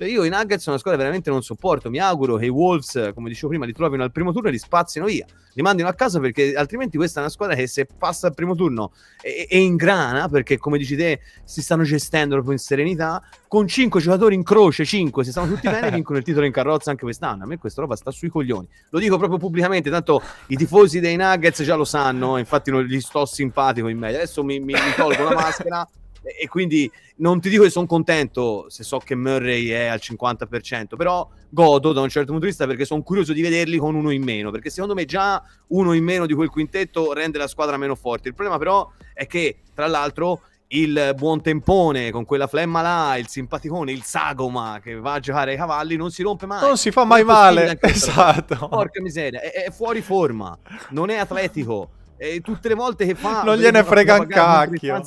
Cioè io i Nuggets sono una squadra veramente non sopporto. Mi auguro che i Wolves, come dicevo prima, li trovino al primo turno e li spazzino via. Li mandino a casa perché altrimenti questa è una squadra che se passa al primo turno è in grana perché come dici te, si stanno gestendo proprio in serenità, con 5 giocatori in croce, 5, se stanno tutti bene, vincono il titolo in carrozza anche quest'anno. A me questa roba sta sui coglioni. Lo dico proprio pubblicamente, tanto i tifosi dei Nuggets già lo sanno, infatti non gli sto simpatico in media. Adesso mi, mi, mi tolgo la maschera e quindi non ti dico che sono contento se so che Murray è al 50%, però godo da un certo punto di vista perché sono curioso di vederli con uno in meno, perché secondo me già uno in meno di quel quintetto rende la squadra meno forte. Il problema però è che, tra l'altro, il buon tempone con quella flemma là, il simpaticone, il sagoma che va a giocare ai cavalli, non si rompe mai. Non si fa mai male. Esatto. Porca miseria, è, è fuori forma, non è atletico. E tutte le volte che fa... Non gliene frega un cacchio.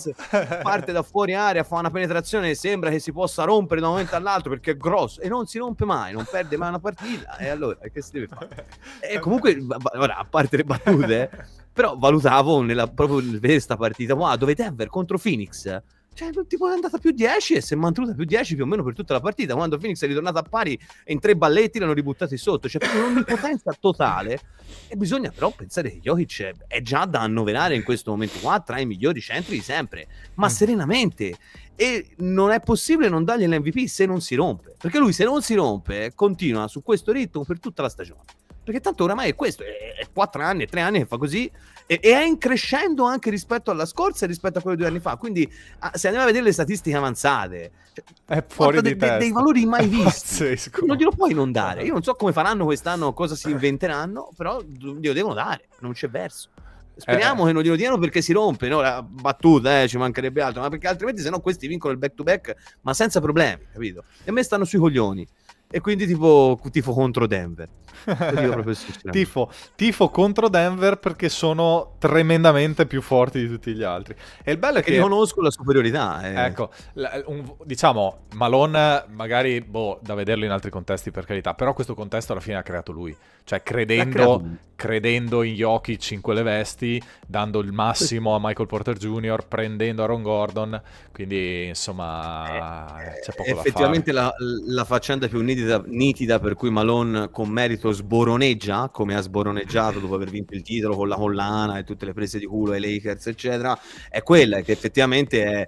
Parte da fuori area, fa una penetrazione sembra che si possa rompere da un momento all'altro perché è grosso e non si rompe mai, non perde mai una partita. E allora, che si deve fare? E comunque, ora, a parte le battute, eh, però valutavo nella, proprio questa partita qua dove Denver contro Phoenix cioè, tipo è andata più 10 e si è mantenuta più 10 più o meno per tutta la partita. Quando Phoenix è ritornata a pari e in tre balletti l'hanno ributtati sotto. C'è cioè, un'impotenza totale. E bisogna però pensare che Jokic è già da annoverare in questo momento qua tra i migliori centri di sempre, ma mm. serenamente. E non è possibile non dargli l'MVP se non si rompe. Perché lui se non si rompe continua su questo ritmo per tutta la stagione perché tanto oramai è questo, è, quattro anni, tre anni che fa così e, e, è in crescendo anche rispetto alla scorsa e rispetto a quello di due anni fa. Quindi ah, se andiamo a vedere le statistiche avanzate, cioè, è fuori di de, de, dei valori mai visti. Non glielo puoi non dare. Io non so come faranno quest'anno, cosa si inventeranno, però glielo devono dare, non c'è verso. Speriamo eh. che non glielo diano perché si rompe, no? La battuta, eh, ci mancherebbe altro, ma perché altrimenti se no questi vincono il back to back, ma senza problemi, capito? E a me stanno sui coglioni e quindi tipo tifo contro Denver. tifo, tifo, contro Denver perché sono tremendamente più forti di tutti gli altri. E il bello è che... riconosco la superiorità. Eh. Ecco, un, diciamo, Malone magari, boh, da vederlo in altri contesti per carità, però questo contesto alla fine ha creato lui. Cioè, credendo, credendo in Jokic in quelle vesti, dando il massimo a Michael Porter Jr., prendendo Aaron Gordon, quindi insomma eh, c'è poco da fare. Effettivamente la, la, faccenda più nitida, nitida, per cui Malone con merito sboroneggia, come ha sboroneggiato dopo aver vinto il titolo con la collana e tutte le prese di culo ai Lakers eccetera, è quella che effettivamente è,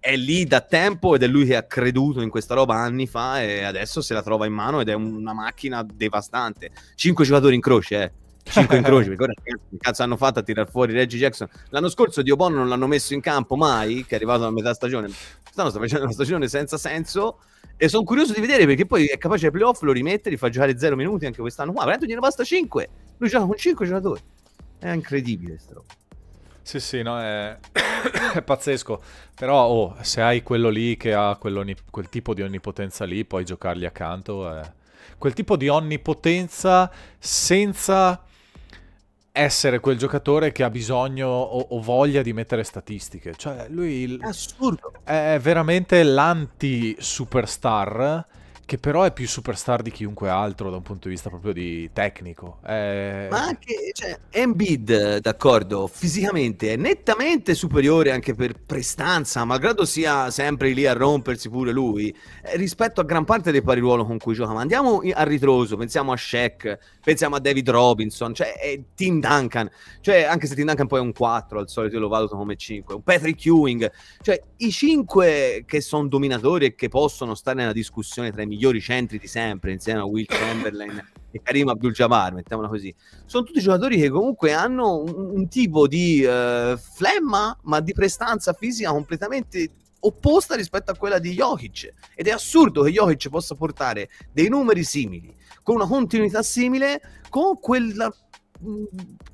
è lì da tempo ed è lui che ha creduto in questa roba anni fa e adesso se la trova in mano ed è una macchina devastante. Cinque giocatori in croce, eh. 5 incroci, perché che cazzo hanno fatto a tirar fuori Reggie Jackson? L'anno scorso Diobon non l'hanno messo in campo mai, che è arrivato a metà stagione. quest'anno sta facendo una stagione senza senso e sono curioso di vedere perché poi è capace ai playoff, lo rimette, li fa giocare 0 minuti anche quest'anno. ma veramente gliene basta 5. Lui gioca con 5 giocatori. È incredibile sta Sì, sì, no, è... è, pazzesco. Però oh, se hai quello lì che ha quel tipo di onnipotenza lì, puoi giocargli accanto. Eh. Quel tipo di onnipotenza senza essere quel giocatore che ha bisogno o, o voglia di mettere statistiche. Cioè, lui è, è veramente l'anti-superstar che però è più superstar di chiunque altro da un punto di vista proprio di tecnico. È... Ma anche cioè, Embiid, d'accordo, fisicamente è nettamente superiore anche per prestanza, malgrado sia sempre lì a rompersi pure lui, eh, rispetto a gran parte dei pari ruolo con cui gioca. Ma andiamo a ritroso, pensiamo a Shaq, pensiamo a David Robinson, cioè Tim Duncan, cioè anche se Tim Duncan poi è un 4, al solito io lo valuto come 5, un Patrick Ewing, cioè i 5 che sono dominatori e che possono stare nella discussione tra i migliori centri di sempre, insieme a Will Chamberlain e Karim Abdul-Jabbar, mettiamola così. Sono tutti giocatori che comunque hanno un, un tipo di uh, flemma, ma di prestanza fisica completamente opposta rispetto a quella di Jokic. Ed è assurdo che Jokic possa portare dei numeri simili, con una continuità simile, con quella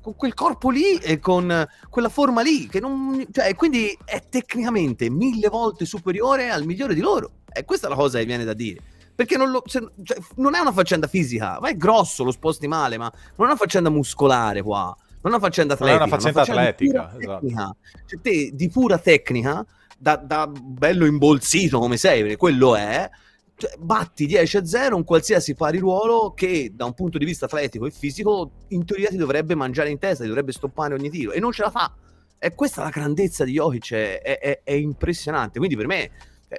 con quel corpo lì e con quella forma lì, che non, cioè, quindi è tecnicamente mille volte superiore al migliore di loro. E questa è la cosa che viene da dire. Perché non, lo, se, cioè, non è una faccenda fisica, ma è grosso, lo sposti male, ma non è una faccenda muscolare qua. Non è una faccenda atletica. Non è una faccenda, una faccenda atletica, esatto. Cioè, te di pura tecnica, da, da bello imbolsito come sei, perché quello è, cioè, batti 10 a 0 un qualsiasi pari ruolo che da un punto di vista atletico e fisico in teoria ti dovrebbe mangiare in testa, ti dovrebbe stoppare ogni tiro e non ce la fa. E questa è la grandezza di Jokic, è, è, è impressionante. Quindi per me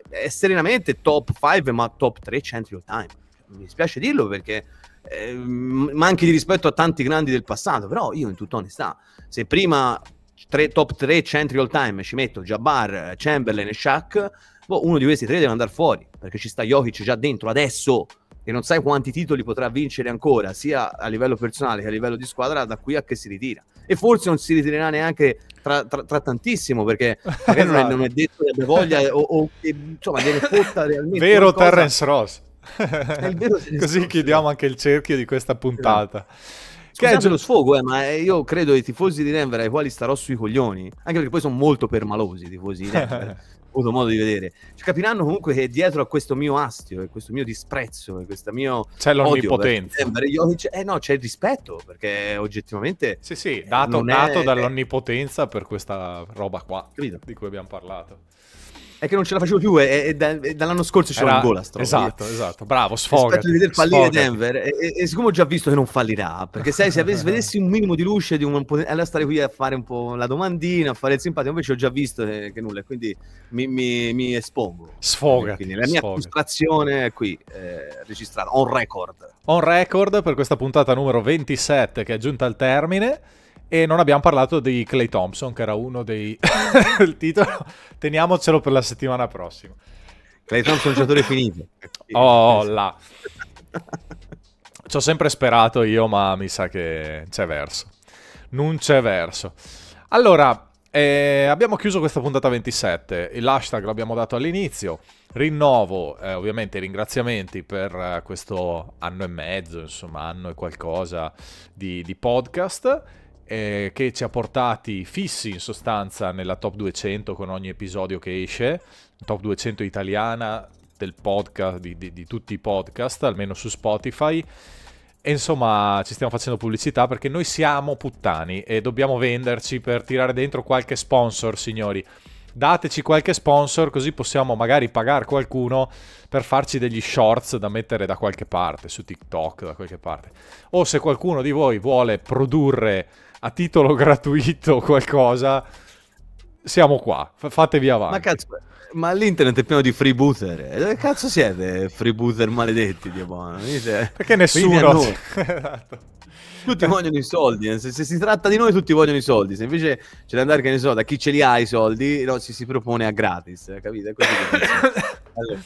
è serenamente top 5, ma top 3 centri all time. Mi dispiace dirlo perché eh, manchi di rispetto a tanti grandi del passato, però io in tutta onestà, se prima tre, top 3 centri all time ci metto Jabbar, Chamberlain e Shaq, boh, uno di questi tre deve andare fuori, perché ci sta Jokic già dentro adesso e non sai quanti titoli potrà vincere ancora, sia a livello personale che a livello di squadra, da qui a che si ritira. E forse non si ritirerà neanche tra, tra, tra tantissimo, perché magari esatto. non, è, detto che abbia voglia o, o che insomma gliene fotta realmente. Vero Terrence Ross. Così chiudiamo anche il cerchio di questa esatto. puntata. Esatto. Scusate che è lo sfogo, eh, ma eh, io credo ai tifosi di Denver ai quali starò sui coglioni, anche perché poi sono molto permalosi i tifosi di Denver avuto modo di vedere. Cioè, capiranno comunque che dietro a questo mio astio e questo mio disprezzo e questa mia c'è l'onnipotenza. Jokic, eh no, c'è il rispetto perché oggettivamente sì, sì, dato, dato è... dall'onnipotenza per questa roba qua Capito? di cui abbiamo parlato. È che non ce la facevo più, e, dall'anno scorso c'era Era... in gola. Sto esatto, esatto, bravo, sfoga. Aspetto di vedere fallire sfogati. Denver, e, e, e, siccome ho già visto che non fallirà, perché sai, se avessi, vedessi un minimo di luce, di un, allora stare qui a fare un po' la domandina, a fare il simpatico, invece ho già visto che, che nulla, quindi mi, mi, mi espongo. Sfoga. Quindi la mia frustrazione è qui, eh, registrata, on record. On record per questa puntata numero 27 che è giunta al termine. E non abbiamo parlato di Clay Thompson, che era uno dei... il titolo, teniamocelo per la settimana prossima. Clay Thompson giocatore finito. Oh, oh, là. Ci ho sempre sperato io, ma mi sa che c'è verso. Non c'è verso. Allora, eh, abbiamo chiuso questa puntata 27. L'hashtag l'abbiamo dato all'inizio. Rinnovo eh, ovviamente i ringraziamenti per eh, questo anno e mezzo, insomma, anno e qualcosa di, di podcast eh, che ci ha portati fissi in sostanza nella top 200 con ogni episodio che esce, top 200 italiana del podcast, di, di, di tutti i podcast, almeno su Spotify. E insomma, ci stiamo facendo pubblicità perché noi siamo puttani e dobbiamo venderci per tirare dentro qualche sponsor, signori. Dateci qualche sponsor così possiamo magari pagare qualcuno per farci degli shorts da mettere da qualche parte, su TikTok, da qualche parte. O se qualcuno di voi vuole produrre a titolo gratuito qualcosa, siamo qua, F- fatevi avanti. Ma cazzo, ma l'internet è pieno di freebooter. Eh? Dove cazzo siete freebooter maledetti, Dio buono? Dite, Perché nessuno... esatto. Tutti vogliono i soldi, eh? se, se, si tratta di noi tutti vogliono i soldi, se invece c'è da andare che ne so, da chi ce li ha i soldi, no, si, si propone a gratis, eh, capito? È così che allora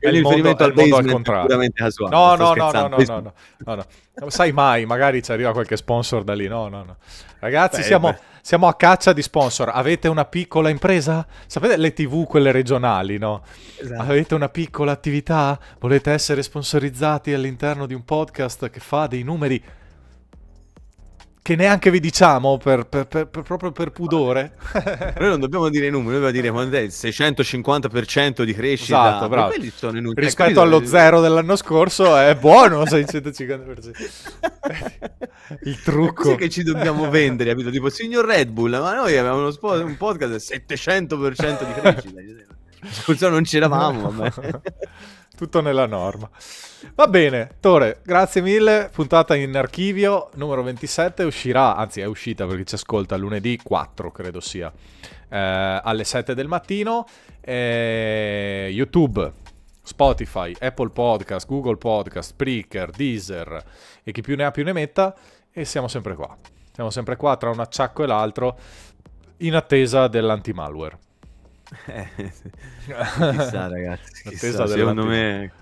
è il riferimento al mondo al contrario. Casuale, no, no, no, no, no, no, no, Non sai mai, magari ci arriva qualche sponsor da lì. No, no, no. Ragazzi, beh, siamo, beh. siamo, a caccia di sponsor. Avete una piccola impresa? Sapete le TV, quelle regionali, no? Esatto. Avete una piccola attività? Volete essere sponsorizzati all'interno di un podcast che fa dei numeri che neanche vi diciamo per, per, per, proprio per pudore. Noi non dobbiamo dire i numeri, dobbiamo dire quant'è il 650% di crescita. Esatto, bravo. Numeri, Rispetto allo zero dell'anno scorso è buono 650%. il trucco. È che ci dobbiamo vendere, capito? Tipo, signor Red Bull, ma noi avevamo uno spot- un podcast del 700% di crescita. Cioè, non c'eravamo. Tutto nella norma. Va bene, Tore, grazie mille. Puntata in archivio numero 27 uscirà, anzi è uscita perché ci ascolta lunedì 4, credo sia, eh, alle 7 del mattino. Eh, YouTube, Spotify, Apple Podcast, Google Podcast, Spreaker, Deezer e chi più ne ha più ne metta. E siamo sempre qua. Siamo sempre qua tra un acciacco e l'altro in attesa dell'antimalware. Eh, chissà ragazzi, chissà, secondo me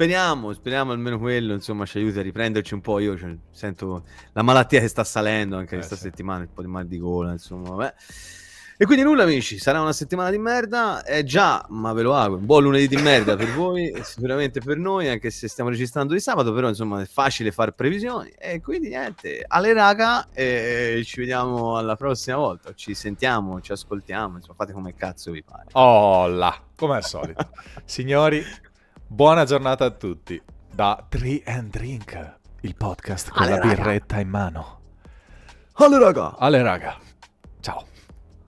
Speriamo, speriamo almeno quello, insomma, ci aiuti a riprenderci un po'. Io cioè, sento la malattia che sta salendo anche eh, questa sì. settimana, un po' di mal di gola, insomma, vabbè. E quindi nulla amici, sarà una settimana di merda, è già, ma ve lo auguro, un buon lunedì di merda per voi, sicuramente per noi, anche se stiamo registrando di sabato, però insomma è facile fare previsioni. E quindi niente, alle raga, e ci vediamo alla prossima volta, ci sentiamo, ci ascoltiamo, insomma fate come cazzo vi pare. Oh là, come al solito. Signori, Buona giornata a tutti da Tree and Drink, il podcast con Ale, la birretta in mano. Ale raga! Ale raga! Ciao!